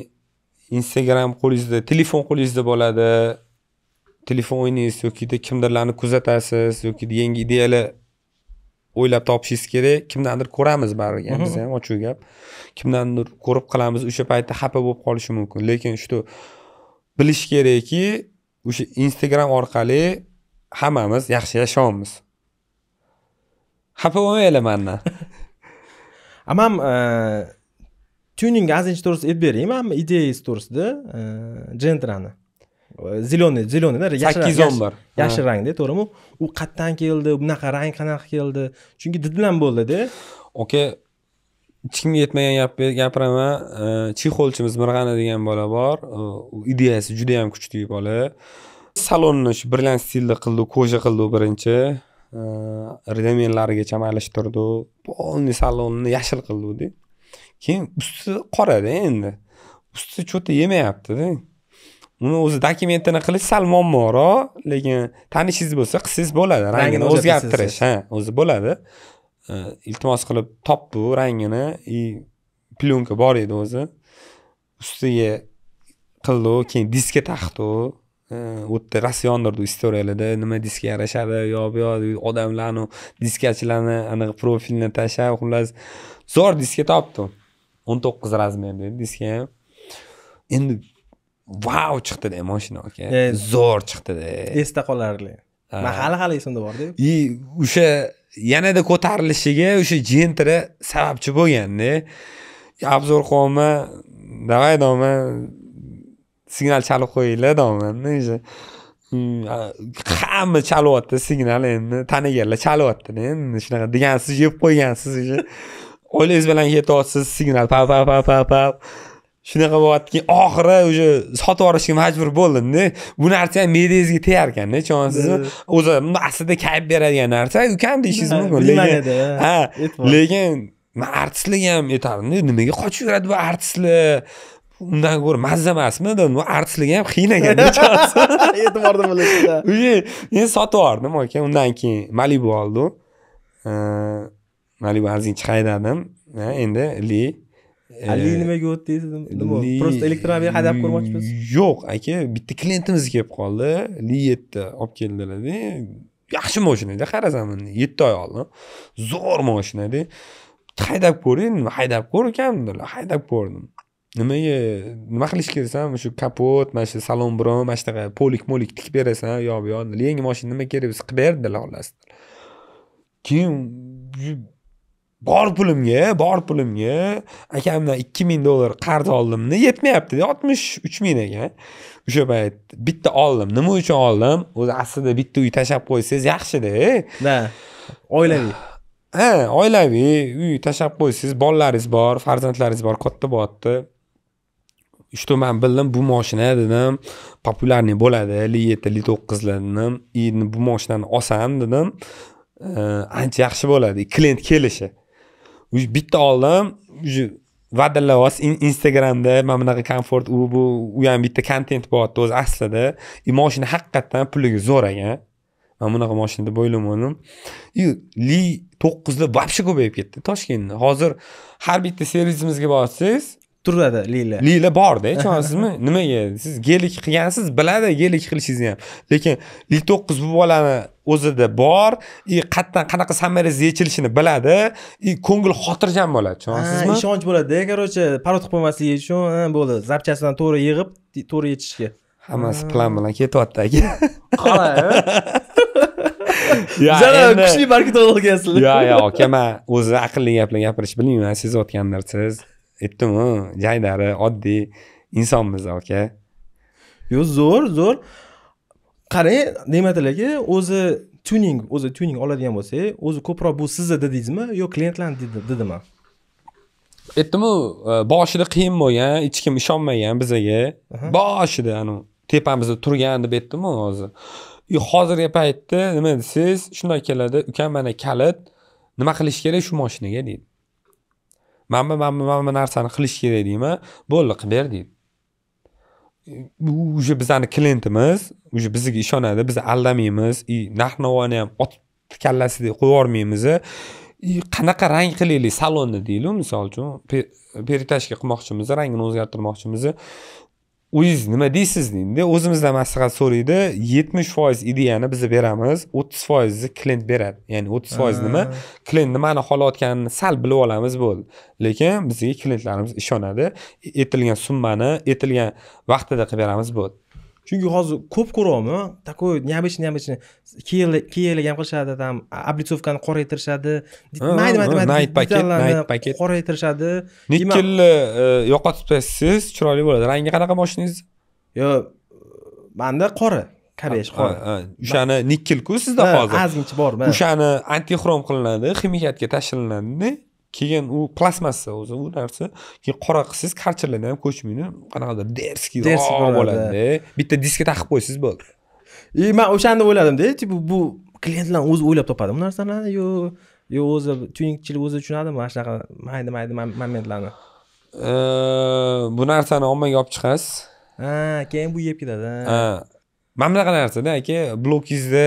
A: instagram qo'lingizda telefon qo'lingizda bo'ladi telefon o'yningiz yokida kimdirlarni kuzatasiz yoki yangi ideyalar o'ylab topishingiz kerak kimdandir ko'ramiz baribir ham biz ham ochiq gap kimdandir ko'rib qilamiz o'sha paytda xafa bo'lib qolishi mumkin lekin shu bilish kerakki o'sha instagram orqali hammamiz yaxshi yashayapmiz xafa bo'lmanglar mandan
B: *laughs* man e, tuning ozgincha to'g'risida aytib beray man ideyasi to'g'risida jentrani e, зеленый зеленыйda sakkiz o'n bir yashil rangda to'g'rimi u qayerdan keldi bunaqa rang qanaqa keldi chunki did bilan bo'ldida
A: oka hech kimga yetmagan gap gapiraman chexolchimiz mirg'ani degan bola bor ideyasi juda yam kuchli bola salonni shu brilliant stilda qildi koja qildi birinchi remenlarigacha maylashtirdi полный salonni yashil qildida keyin usti qorada endi usti cho'ta yemayaptida uni o'zi dokumentini qilish sal muammoroq lekin tanishingiz bo'lsa qilsangiz bo'ladi rangini o'zgartirish ha o'zi bo'ladi Э, iltimos qilib topdi u rangini и plyonka bor edi o'zi ustiga qildi keyin diskka taqdi э, u yerda yondirdi istoriyalarda nima diskka yarashadi yo bu odamlarni diskachilarni anaqa profilini tashlab xullas zo'r diskka topdi o'n to'qqiz razmerda diskka ham endi vau chiqdida moshina aka zo'r chiqdida
B: esda qolarli man hali hali esimda borda
A: и o'sha yanada ko'tarilishiga o'sha jentri sababchi bo'lganda abzor qilma давай doma signal chalib qo'yinglar domani o'sha hamma chalyapti signal endi taniganlar chalyaptida endi shunaqa degansiz yeb qo'ygansiz уже oilangiz bilan ketyapsiz signal pa pa pa pa pa shunaqa bo'lyapti keyin oxiri уже sotib yuborishga majbur bo'ldimda bu narsa ham me'dangizga tegar ekanda ishyapsizmi o'zi aslida kayf beradigan narsa u kam deyishingiz mumkin lekin ha lekin artistlik ham aytardimda nimaga qochib yuradi bu artistlar undan ko'ra mazza emasmi bu artistlik ham qiyin ekan *laughs* e'tiborni bo'lishda *laughs* endi sotib yubordim aka undan keyin malibu oldim malibu chiqay dedim endi li haligi nimaga o'tdi deysiz nima просто elektromobil haydab ko'rmoqchimiz yo'q aka bitta klientimiz kelib qoldi li yetti olib keldilarda yaxshi moshinada qarasam yetti oy oldin zo'r moshinada haydab ko'ring haydab ko'r ukam haydab ko'rdim nimaga nima qilish kerak desam shu kapot mana shu salon biron mana shunaqa polik molik tikib berasan yo bu yoq yangi moshina nima kerak biz qilib dedilar xullas keyin bor pulimga bor pulimga akamdan ikki ming dollar qarz oldim yetmayapti oltmish uch ming ekan o'sha payt bitta oldim nima uchun oldim o'zi aslida bitta uy tashlab qo'ysangiz yaxshida да oilaviy *sighs* ha oilaviy uy tashlab qo'ysangiz bolalaringiz bor farzandlaringiz bor katta bo'lyapti что man bildim bu moshina dedim популярный bo'ladi li yetti li to'qqizlar dedim и bu moshinani olsam dedim ancha yaxshi bo'ladi klient kelishi bitta oldim va'dalayapsiz instagramda mana bunaqa komfort u bu u ham bitta kontent bo'lyapti o'zi aslida и moshina haqiqatdan puliga zo'r ekan man bunaqa moshinada deb o'ylamadim и li to'qqizlar вообще ko'payib ketdi toshkentda hozir har bitta servisimizga borsangiz turadi lila lila borda tushunyapsizmi *laughs* nimaga siz gelik qilgansiz biladi gelik qilishingizni ham lekin l to'qqiz bu bolani o'zida bor и qayerdan qanaqa samarangiz yechilishini biladi и ko'ngil xotirjam bo'ladi tushunyapsizmi
B: ishonch bo'ladi короче parod qilib qo'ymasligi uchun bo'ldi zapchastini to'g'ri yig'ib
A: to'g'ri yechishga hammasi plan bilan ketyapti aka qalay *laughs* kuchli marketolog ekansizlar yo'q yo'q aka man o'zi aqlli gaplar gapirishni bilmayman sezayotgandirsiz aytdimu jaydari oddiy insonmiz aka yo'q zo'r zo'r qarang ne'matilla aka o'zi
B: tuning o'zi tuning oladigan bo'lsak o'zi ko'proq bu sizni dedingizmi yo klientlarni dedimi
A: aytdimu e, boshida qiyin bo'lgan hech kim ishonmagan bizaga boshida an tepamizda turgan deb aytdimu hozir hozirgi paytda nima desangiz shunday keladi ukam mana kalit nima qilish kerak shu moshinaga deydi mana bu mana bu mana bu narsani qilish kerak deyman bo'ldi qilib ber deydi u уже bizani klientimiz уже bizga ishonadi biz aldamaymiz и narx navoni ham otib kallasidek qo'yib yubormaymiz qanaqa rang qilaylik salonni deylik misol uchun peritajka qilmoqchimiz rangini o'zgartirmoqchimiz o'zingiz nima deysiz deydida o'zimizdan maslahat so'raydi yetmish foiz ideyani biza beramiz o'ttiz foizni klient beradi ya'ni o'ttiz foiz nima klient nimani xohlayotganini sal bilib olamiz bo'ldi lekin bizga klientlarimiz ishonadi aytilgan summani aytilgan vaqtida qilib beramiz bo'ldi chunki hozir ko'p ko'ryapman такой необычный необычный
B: ham qilishadi там облицовкani qoraytirishadi mayda mayda mayda detallarni
A: qoraytirishadi nikkelni yo'qotib tashlasangiz chiroyli bo'ladi rangi qanaqa mashinangizni yo manda qora kabesh qora o'shani nikkelku sizda hozir ozgincha bor o'shani antixrom qilinadi ximikatga tashlanadida keyin u plastmassa o'zi u narsa keyin qora qilsangiz karcherlarni ham ko'chmaydi qanaqadir derskiy bo'ladida bitta diskka taqib qo'ysangiz bo'ldi и e, man o'shanda o'yladimda типа e, bu
B: klientlar o'zi o'ylab topadi bu narsalarni yo yo o'zi tuningchilik o'zi tushunadimi mana shunaqa mayda mayda momentlarni
A: bu narsani ommaga olib chiqasiz
B: ha keyin bu yeb ketadi
A: mana bunaqa narsada aka blokingizda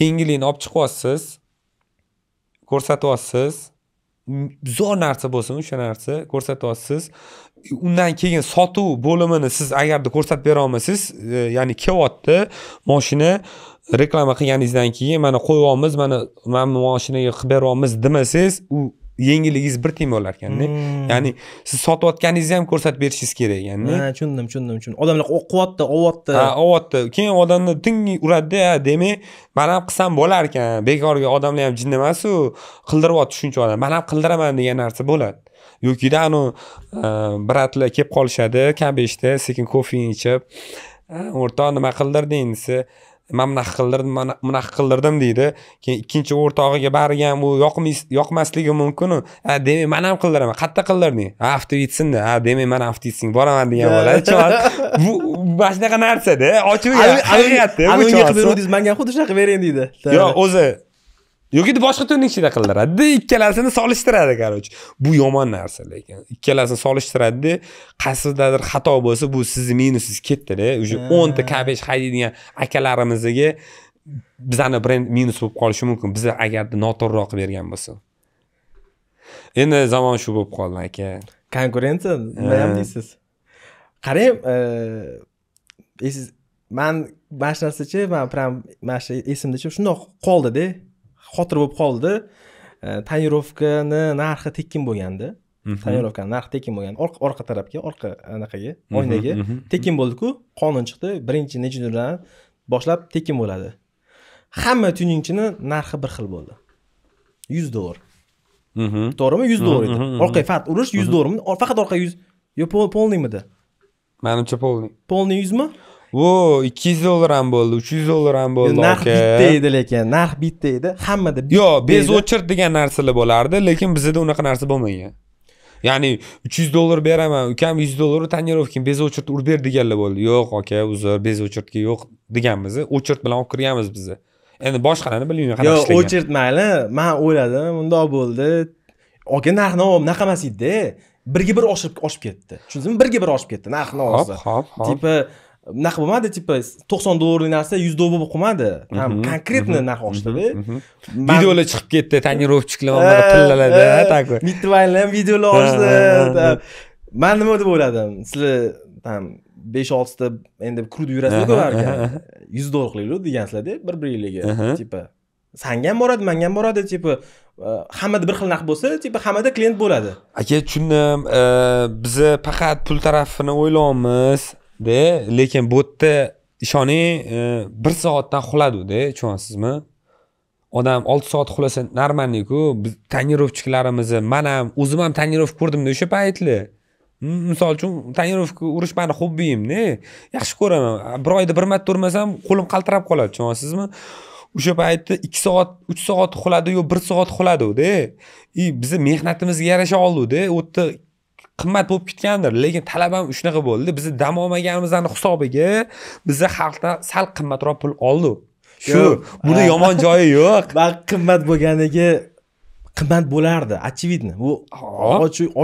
A: yengilligini olib chiqyapsiz ko'rsatyapsiz zo'r narsa bo'lsin o'sha narsa ko'rsatyapsiz undan keyin sotuv bo'limini siz agarda ko'rsatib bera olmasangiz e, ya'ni kelyapti moshina reklama qilganingizdan keyin mana qo'yyapmiz mana mana bu moshinaga qilib beryapmiz demasangiz u yengilligingiz bir tiyin bo'lar ekanda hmm. ya'ni siz sotayotganingizni ham ko'rsatib berishingiz kerak ekanda ha
B: tushundim tushundim tushundim
A: odamlar o'qiyapti olyapti ha olyapti keyin odamni tingi uradida demak man ham qilsam bo'lar ekan bekorga odamlar ham jin emasu qildiryapti shuncha odam man ham qildiraman degan narsa bo'ladi yokida anavi e, bratlar kelib qolishadi kabeshda sekin kofe ichib o'rtoq nima qildirding desa man bunaqa qildirdim man bunaqa qildirdim deydi keyin ikkinchi o'rtog'iga borgan bu u yoqmasligi mumkinu a demak man ham qildiraman qayerda qildirding ha yetsinda ha demak man avtovetsin boraman degan bo'ladi *laughs* bu mana shunaqa narsada ochiq haqiqatda qilib
B: manga ham xuddi shunaqa qilib bering deydi
A: yo'q o'zi yoki boshqa ichida qilinadi ikkalasini solishtiradi короче bu yomon narsa lekin ikkalasini solishtiradida qaysidadir xato bo'lsa bu sizni minusingiz ketdida уже o'nta kabesh haydaydigan akalarimizga bizani brend minus bo'lib qolishi mumkin biza agarda noto'g'riroq bergan bo'lsa endi zamon shu bo'lib qoldi aka
B: konkurensiya nima ham deysiz qarang man mana shu narsachi man прям mana shu esimdachi shundoq qoldida xotir bo'lib qoldi e, tonirovkani narxi tekin bo'lganda mhm. tonirovkani narxi tekin bo'lgan orqa tarafga orqa anaqaga mhm, oynaga mhm. tekin bo'ldiku qonun chiqdi birinchi nechidan boshlab tekin bo'ladi hamma tuningchini narxi bir xil bo'ldi yuz dollar
A: to'g'rimi yuz dollar edi orqa faqat urish yuz dollarmi
B: faqat orqa yuz yo полныйmidi
A: manimcha полный полный yuzmi vo ikki yuz dollar ham bo'ldi uch yuz dollar ham bo'ldi narx bitta
B: edi lekin narx bitta edi hammada yo'q bez
A: очередь degan narsalar bo'lardi lekin bizada unaqa narsa bo'lmagan ya'ni uch yuz dollar beraman ukam yuz dollar tonirovka bez o'chirt urib ber deganlar bo'ldi yo'q aka uzr bez o'chirtga yo'q deganmiz o'chirt bilan olib kirganmiz biz endi boshqalarni bilmayman yo'q o'chirt
B: mayli man o'yladim mundoq bo'ldi aka narxni navob unaqa emas edida birga bir oshib oshib ketdi tushundingizmi birga bir oshib ketdi narxni navosi hop hop tipa bunaqa bo'lmadi типа to'qson dollarlik narsa yuz dollar bo'lib qolmadi ham mhm. конкретно mhm. narx oshdida mhm. videolar chiqib ketdi tonirovchiklar pillaladi так mittvalar ham videolar oshdi man nima deb o'yladim sizlar там besh oltita endi krud yurasizku baribir yuz dollar qilaylik degansizlarda bir biringlarga типа sanga ham boradi manga ham boradi типа э, hammada bir xil narx bo'lsa типа hammada
A: klient bo'ladi aka tushundim э, biza faqat pul tarafini o'ylayapmiz de lekin bu yerda ishoning e, bir soatdan uxlagude tushunyapsizmi odam olti soat uxlasa normalniku biz tonirovchiklarimizni man ham o'zim ham tonirovka ko'rdimda o'sha paytli misol uchun tonirovka urish mani hobbiyimda yaxshi ko'raman bir oyda bir marta urmasam qo'lim qaltirab qoladi tushunyapsizmi o'sha paytda ikki soat uch soat uxladiyu bir soat uxladikda и bizni mehnatimizga yarasha oldida u yerda qimmat bo'lib ketgandir lekin talab ham shunaqa bo'ldi bizni dam olmaganimizni hisobiga biza xalqdan sal qimmatroq pul oldik shu buni yomon joyi
B: yo'q *laughs* qimmat bo'lganligi qimmat bo'lardi очевидно bu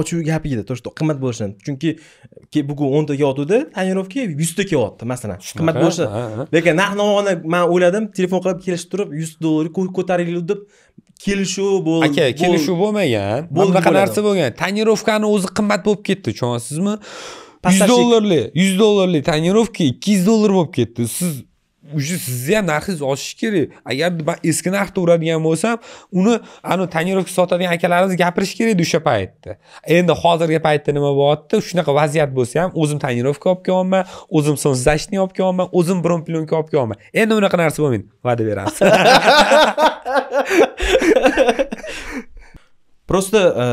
B: ochiq gap edi то что qimmat bo'lishini chunki bugun o'nta kelyotgandi tonirovka yuzta kelyapti masalan qimmat bo'lishi lekin narx navoni man o'yladim telefon qilib kelishib turib yuz dollar ko'taringlar deb kelishuv bo'ldi aka kelishuv bo'lmagan bunaqa narsa
A: bo'lgan tonirovkani o'zi qimmat bo'lib ketdi tushunyapsizmi yuz dollarlik yuz dollarlik tonirovka ikki yuz dollar bo'lib ketdi siz уже sizni ham narxingiz oshishi kerak agar man eski narxda uradigan bo'lsam uni anavi tonirovka sotadigan akalarimiz gapirishi kerak edi o'sha paytda endi hozirgi paytda nima bo'lyapti shunaqa vaziyat bo'lsa ham o'zim tonirovka olib kelyapman o'zim so'ng zashni olib kelyapman o'zim bron plyonka olib kelyapman endi unaqa narsa bo'lmaydi va'da beramiz
B: *laughs* просто э,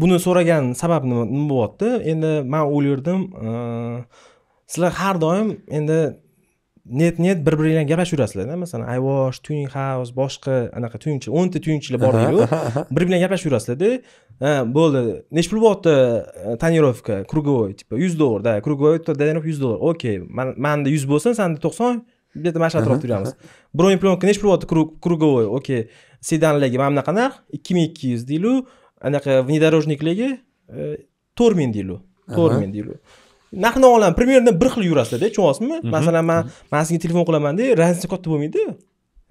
B: buni so'ragan sabab nima bo'lyapti endi man o'ylardim э, sizlar har doim endi net net bir biri bilan gaplashaverasizlarda masalan ayvosh tuning house boshqa anaqa tuyunchi o'nta tuyunchilar bor deydiku bir bilan gaplashaverasizlarda bo'ldi nechi pul bo'lyapti tonirovka круговой типа yuz dollar да круговой тонировка yuz dollar окей manda yuz bo'lsin sanda to'qson где то mana shu atrofda yuramiz bron пленка nechi pul bo'lyapti круговой окей sedanlarga mana bunaqa narx ikki ming ikki yuz deylu anaqa внедорожникlarga e, to'rt ming deylu to'rt ming deylu narxni olaman примерно bir xil yurasizda tushunyapsizmi mhm. masalan man mhm. man senga telefon qilamanda разница katta bo'lmaydi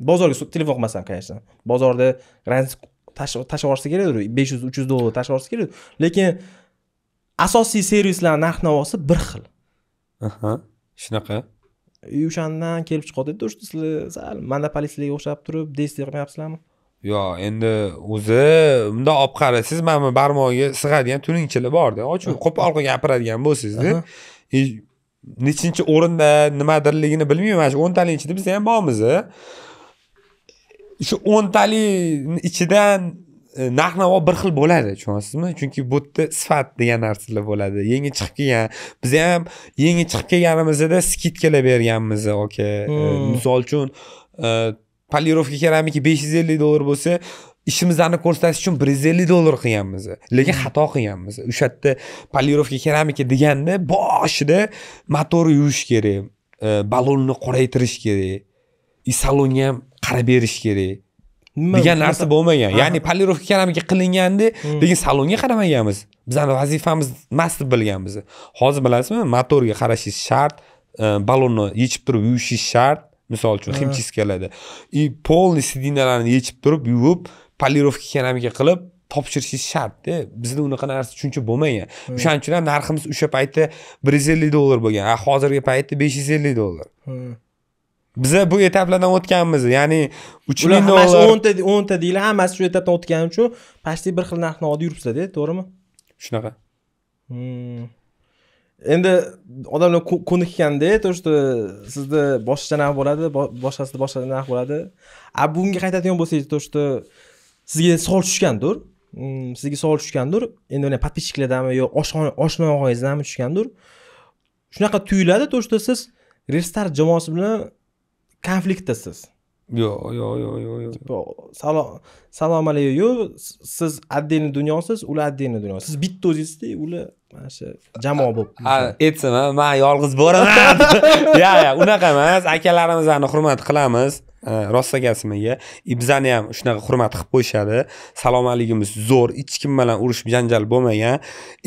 B: bozorga telefon qilmasam конечно bozorda разница tashlab yuborsa kerakdir besh yuz uch yuz dollar tashlab yuborsa kerakdir lekin asosiy servislarni narx navosi bir xil
A: aha shunaqa
B: o'shandan kelib chiqyapti что sizlar sal monopolistlarga o'xshab turib действие qilmayapsizlarmi
A: yo endi o'zi bundoq olib qarasangiz mana bu barmog'iga sig'adigan tuningchilar borda ochiq qilib gapiradigan bo'lsangizda e, nechinchi o'rinda nimadirligini bilmayman mana shu o'ntalik ichida biz ham bormiz shu o'ntalik ichidan e, narx navo bir xil bo'ladi tushunyapsizmi chunki bu yerda sifat degan narsalar bo'ladi yangi chiqib kelgan biz ham yangi chiqib kelganimizda skidkalar berganmiz oka e, hmm. misol uchun polirovka keramika besh yuz ellik dollar bo'lsa ishimizni ko'rsatish uchun bir yuz ellik dollar qilganmiz lekin xato qilganmiz o'sha yerda polirovka keramika deganda boshida motorni yuvish kerak e, ballonni qoraytirish kerak и salonga ham qarab berish kerak
B: degan narsa bo'lmagan ya'ni
A: polirovka keramika qilinganda hmm. lekin salonga qaramaganmiz bizani vazifamiz emas deb bilganmiz hozir bilasizmi motorga qarashingiz shart e, ballonni yechib turib yuvishingiz shart misol uchun химчисткаларда и полный sdinalarni yechib turib yuvib polirovka keramika qilib topshirishingiz shartda bizda unaqa narsa tushuncha bo'lmagan o'shaning uchun ham narximiz o'sha paytda bir yuz ellik dollar bo'lgan a hozirgi paytda besh yuz ellik dollar biza bu etaplardan o'tganmiz ya'ni uch ming dollar o'nta
B: o'nta deylik hammasi shu etapdan o'tgani uchun почти bir xil narxni olib yuribsizlarda to'g'rimi shunaqa hmm. endi odamlar ko'nikkanda то что sizda boshqacha narx bo'ladi boshqasida boshqa narx bo'ladi a bunga qaytadigan bo'lsangiz то что sizga savol tushgandir mm, sizga savol tushgandir endi подписчикlardanmi yo oshna og'angizdanmi tushgandir shunaqa tuyuladi то что siz restart jamoasi bilan konfliktdasiz yo'q yo'q yo'q yo'q yo'q salom salom alaykum siz отдельный dunyosiz
A: ular отдельный dunyo
B: siz bitta o'zingizda ular mana shu
A: jamoa bo'lib aytsin man yolg'iz boraman yo' yo'q unaqa emas akalarimizni hurmat qilamiz rostagasimaga ibzani ham shunaqa hurmat qilib qo'yishadi salomatligimiz zo'r hech kim bilan urushib janjal bo'lmagan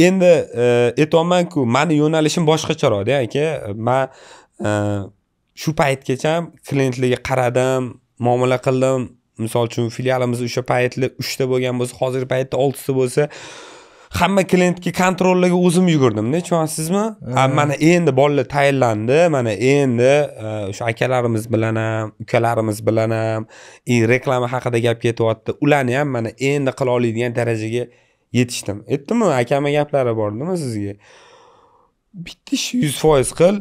A: endi e, aytyapmanku mani yo'nalishim boshqacharoqda aka man e, shu paytgacha klientlarga qaradim muomala qildim misol uchun filialimiz o'sha paytda uchta bo'lgan bo'lsa hozirgi paytda oltita bo'lsa hamma klientga kontrollarga o'zim yugurdimda tushunyapsizmi mana endi bolalar tayinlandi mana endi e, o'sha akalarimiz bilan ham ukalarimiz bilan ham и e, reklama haqida gap ketyapti ularni ham mana endi qila oladigan darajaga yetishdim aytdimmi akamni gaplari bordimi sizga bitta ish yuz foiz qil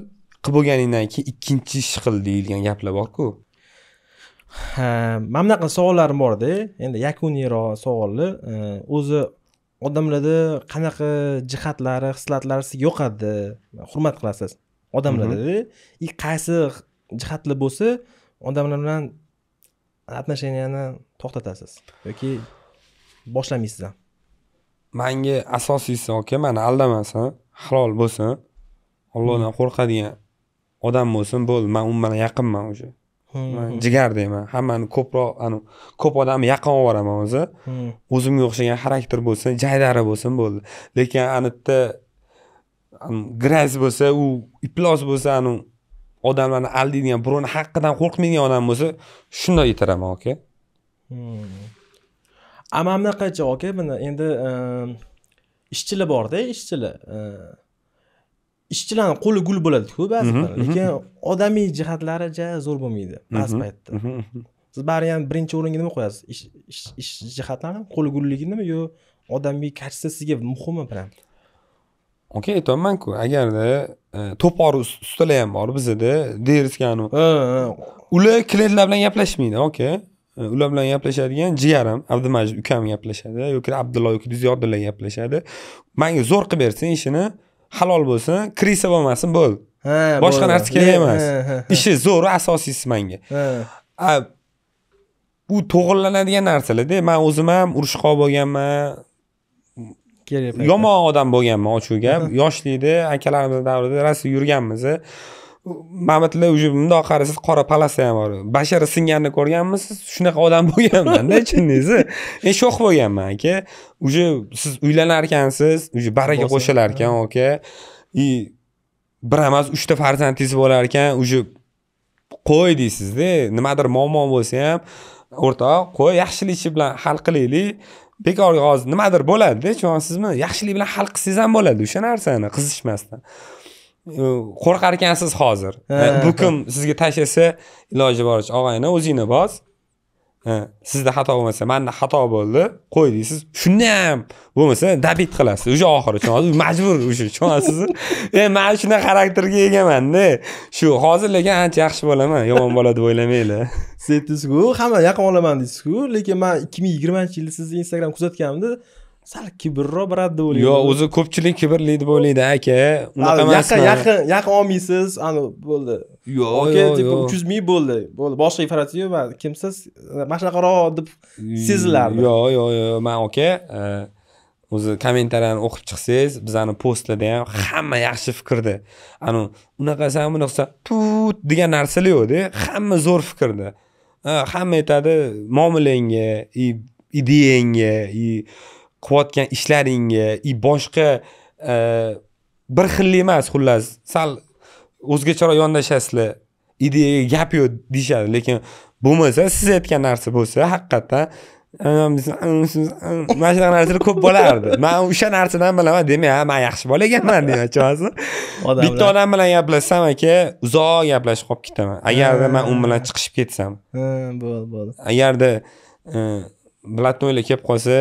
A: qilib bo'lganingdan keyin ikkinchi ish qil deyilgan gaplar borku
B: ha mana bunaqa savollarim borda endi yakuniyroq savollar e, o'zi odamlarda qanaqa jihatlari hislatlari yoqadi hurmat qilasiz odamlarda и mhm. qaysi jihatlar bo'lsa odamlar bilan отношенияni to'xtatasiz yoki boshlamaysiz ham
A: manga asosiysi aka mani aldamasin halol bo'lsin ollohdan qo'rqadigan odam bo'lsin bo'ldi man u bilan yaqinman уже Hmm. jigar deyman hammani ko'proq anu ko'p odamni yaqin olib yuboraman o'zi hmm. o'zimga o'xshagan xarakter bo'lsin jaydari bo'lsin bo'ldi lekin ana yerda bo'lsa u iplos bo'lsa anu odamlarni aldaydigan birovni haqqidan qo'rqmaydigan odam bo'lsa shundoq yetiraman aka
B: amamnaqacha aka mana endi ehm, ishchilar borda ishchilar ehm, ishchilarni qo'li gul bo'ladiku ba'zi mhm, lekin mhm. odamiy jihatlari ja zo'r bo'lmaydi ba'zi mhm, paytda siz baribir ham birinchi o'ringa nima qo'yasiz ish jihatlarini qo'li gulliginimi yo odamiy kачество sizga muhimmi prям
A: okey aytyapmanku agarda e, to'pori ustalar ham bor bizada derskanu ular klientlar bilan gaplashmaydi okey e, ular bilan gaplashadigan jigarim abdumajid ukam gaplashadi yoki abdulloh yoki ziyodillar gaplashadi manga zo'r qilib bersin ishini halol bo'lsin krisa bo'lmasin bo'ldi boshqa narsa kerak emas ishi zo'ri asosiysi menga u to'g'irlanadigan narsalarda man o'zim ham urushqoq bo'lganman yomon odam bo'lganman ochiq gap yoshlikda akalarimiz davrida rossiya yurganmiz mamatlar уже mundoq qarasangiz qora palasa ham bor bashara singanini ko'rganmisiz shunaqa odam bo'lganmanda ichingizda men sho'x bo'lganman aka уже siz uylanar ekansiz уже baraga qo'shilar ekan aka и bir emas uchta farzandingiz bo'lar ekan уже qo'y deysizda nimadir muammo bo'lsa ham o'rtoq qo'y yaxshiligicha bilan hal qilaylik bekorga hozir nimadir bo'ladida tushunyapsizmi yaxshilik bilan hal qilsangiz ham bo'ladi o'sha narsani qizishmasdan qo'rqar ekansiz hozir bu kim sizga tashlasa iloji boricha og'ayni o'zingni bos sizda xato bo'lmasa manda xato bo'ldi qo'y deysiz shunda ham bo'lmasa dabit qilasiz уже oxiri hozir majbur уже tushunyapsizmi *laughs* e, man shunaqa xarakterga egamanda shu hozir lekin ancha yaxshi bo'laman yomon bola deb o'ylamanglar *laughs* siz aytdingizku
B: hamma yaqin olaman deysizku lekin man ikki ming yigirmanchi yilda sizni instagram kuzatganimda sal kibrroq brat deb o'ylayman yo'q o'zi
A: ko'pchilik kibrli deb o'ylaydi aka unaqa emas yaqin
B: yaqin yaqin olmaysiz ani bo'ldi yo'q aka типа uch yuz ming bo'ldi bo'ldi boshqa ifrati yo'q man kimsiz mana shunaqaroq deb sezilardi
A: yo'q yo'q yo'q man aka o'zi kommentariyani o'qib chiqsangiz bizani postlarda ham hamma yaxshi fikrda anavi unaqasan bunaqasan tut degan narsalar yo'qda hamma zo'r fikrda hamma aytadi muomalangga и ideyangga и qilayotgan и boshqa e, bir xil emas xullas sal o'zgacharoq yondashasizlar ideyaga gap yo'q deyishadi lekin bo'lmasa siz aytgan narsa bo'lsa haqiqatdan e, mana shunaqa narsalar ko'p bo'lardi man o'sha narsadan bilaman demak ha man yaxshi bola ekanman deyman ochig'asi bitta odam bilan gaplashsam aka uzoq gaplashib qolib ketaman agarda man u bilan chiqishib ketsam bo'ldi bo'ldi agarda блатнойлар e, kelib qolsa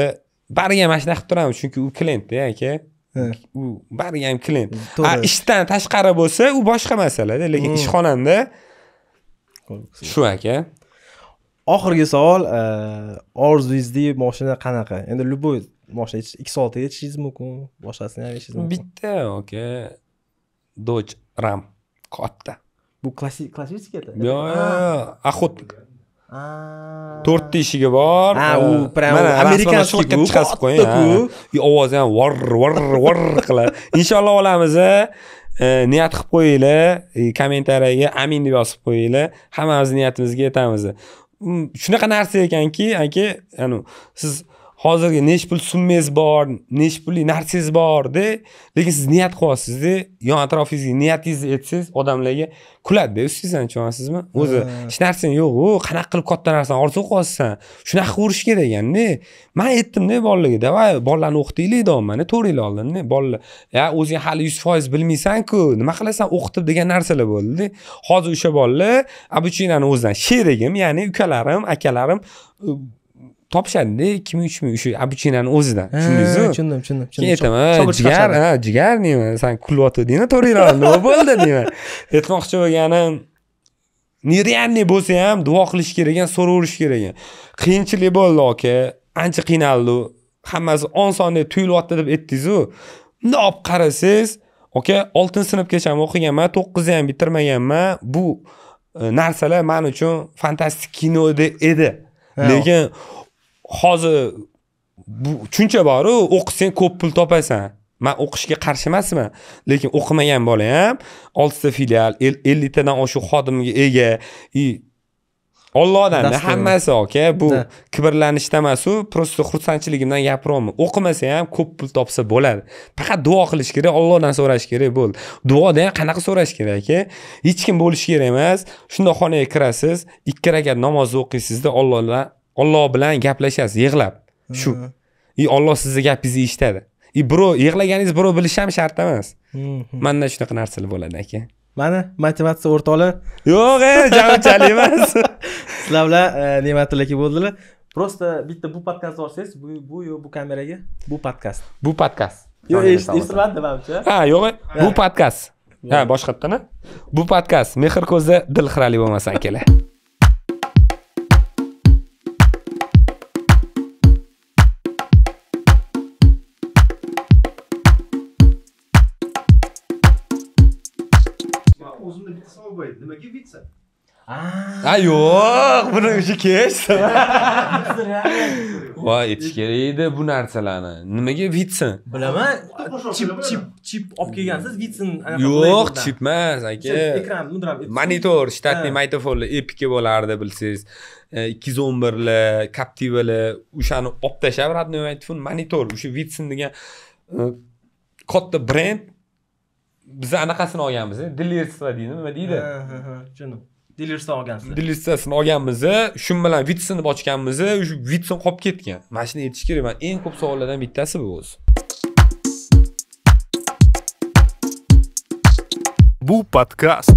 A: bariga ham mana shunaqa qilib turamiz chunki u klientda aka u bariga ham klient mm, ishdan tashqari bo'lsa u boshqa masalada lekin mm. ishxonamda shu aka
B: oxirgi savol e, orzungizdagi moshina qanaqa endi любой moshina x oltiga yetishingiz mumkin boshqasini ham yetishingiz mumkin
A: bitta aka dodge ram katta bu klassik klassический yo'q yo'q охотник to'rtta eshigi bor ha u прям американский chiqasib qo'ying ovozi ham var var var qiladi *laughs* inshaalloh olamiz e, niyat qilib qo'yinglar e, kommentariyaga amin deb yozib qo'yinglar hammamizni niyatimizga yetamiz mm, shunaqa narsa ekanki aka siz hozirgi nechi pul summangiz bor nechi pullik narsangiz borda lekin siz niyat qilyapsizda yon atrofingizga niyatingizni aytsangiz odamlarga kuladida ustingizdan tushunyapsizmi o'zi hech narsang yo'qu qanaqa qilib katta narsani orzu qilyapsan shunaqa qilish kerak ekanda man aytdimda bolalarga давай bolalarni o'qitaylik deyapmanda to'rt yil oldinda bolalar ya o'zing hali yuz foiz bilmaysanku nima qilasan o'qitib degan narsalar bo'ldida hozir o'sha bolalar обучениyani o'zidan sherigim ya'ni ukalarim akalarim ming uch ming o'sha обучениyani o'zidan tushundingizmi tushundim tushundim keyin aytaman jigar ha jigar deyman san kulyotgandingmi to'rtinglar nima bo'ldi deyman *laughs* aytmoqchi bo'lganim нереальный bo'lsa ham duo qilish kerak ekan so'raverish kerak ekan qiyinchilik bo'ldi aka ancha qiynaldi hammasi osondek tuyulyapti deb aytdingizu bundoq olib qarasangiz aka oltinchi sinfgacha ham o'qiganman to'qqizni ham bitirmaganman bu e, narsalar man uchun fantastik kinoda edi lekin hozir bu tushuncha boru o'qisang ko'p pul topasan man o'qishga qarshi emasman lekin o'qimagan bola ham oltita filial elliktadan oshiq xodimga ega и ollohdan hammasi oka bu kibrlanishdan emasu просто xursandchiligimdan gapiryapman o'qimasa ham ko'p pul topsa bo'ladi faqat duo qilish kerak ollohdan so'rash kerak bo'ldi duoda ham qanaqa so'rash kerak aka hech kim bo'lishi kerak emas shundoq xonaga kirasiz ikki rakat namozni o'qiysizda ollohdan olloh bilan gaplashasiz yig'lab shu и olloh sizni gapingizni eshitadi и birov yig'laganingiz birov bilishi ham shart emas manda shunaqa narsalar bo'ladi aka
B: mani motivatsiya o'rtoqlar yo'q e emas *laughs* sizlar bilan e, aka bo'ldilar просто bitta bu podkastni olsangiz bu bu yo bu kameraga bu podkast
A: bu podkast yo'q eshitmadim manimcha ha yo'q e, bu podkast ha boshqatdan bu podkast mehr ko'zda dil xiralik bo'lmasin akalar
B: hisoblaydi nimaga vitsa
A: a yo'q buni уже kechdi voy aytish kerak edi bu narsalarni nimaga vitsin
B: bilaman chip chip chip olib kelgansiz vitsin yo'q chip
A: emas aka monitor shtatniy magnitofonli epika bo'lardi bilsiz. ikki yuz o'n birlar captivalar o'shani olib tashlab родной magnitofon monitor o'sha vitsin degan katta brend biz anaqasini olganmiz dilerство deydi nima deydi
B: tushundim dilerstvo olgansiz
A: dilerstvosini olganmiz shu bilan vitsini ochganmiz shu vitsin qolib ketgan mana shuni aytish kerak man eng ko'p savollardan bittasi bu o'zi bu podkast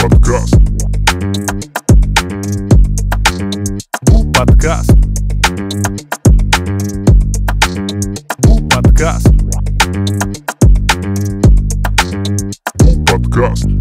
A: podkast bu подкаст. Just.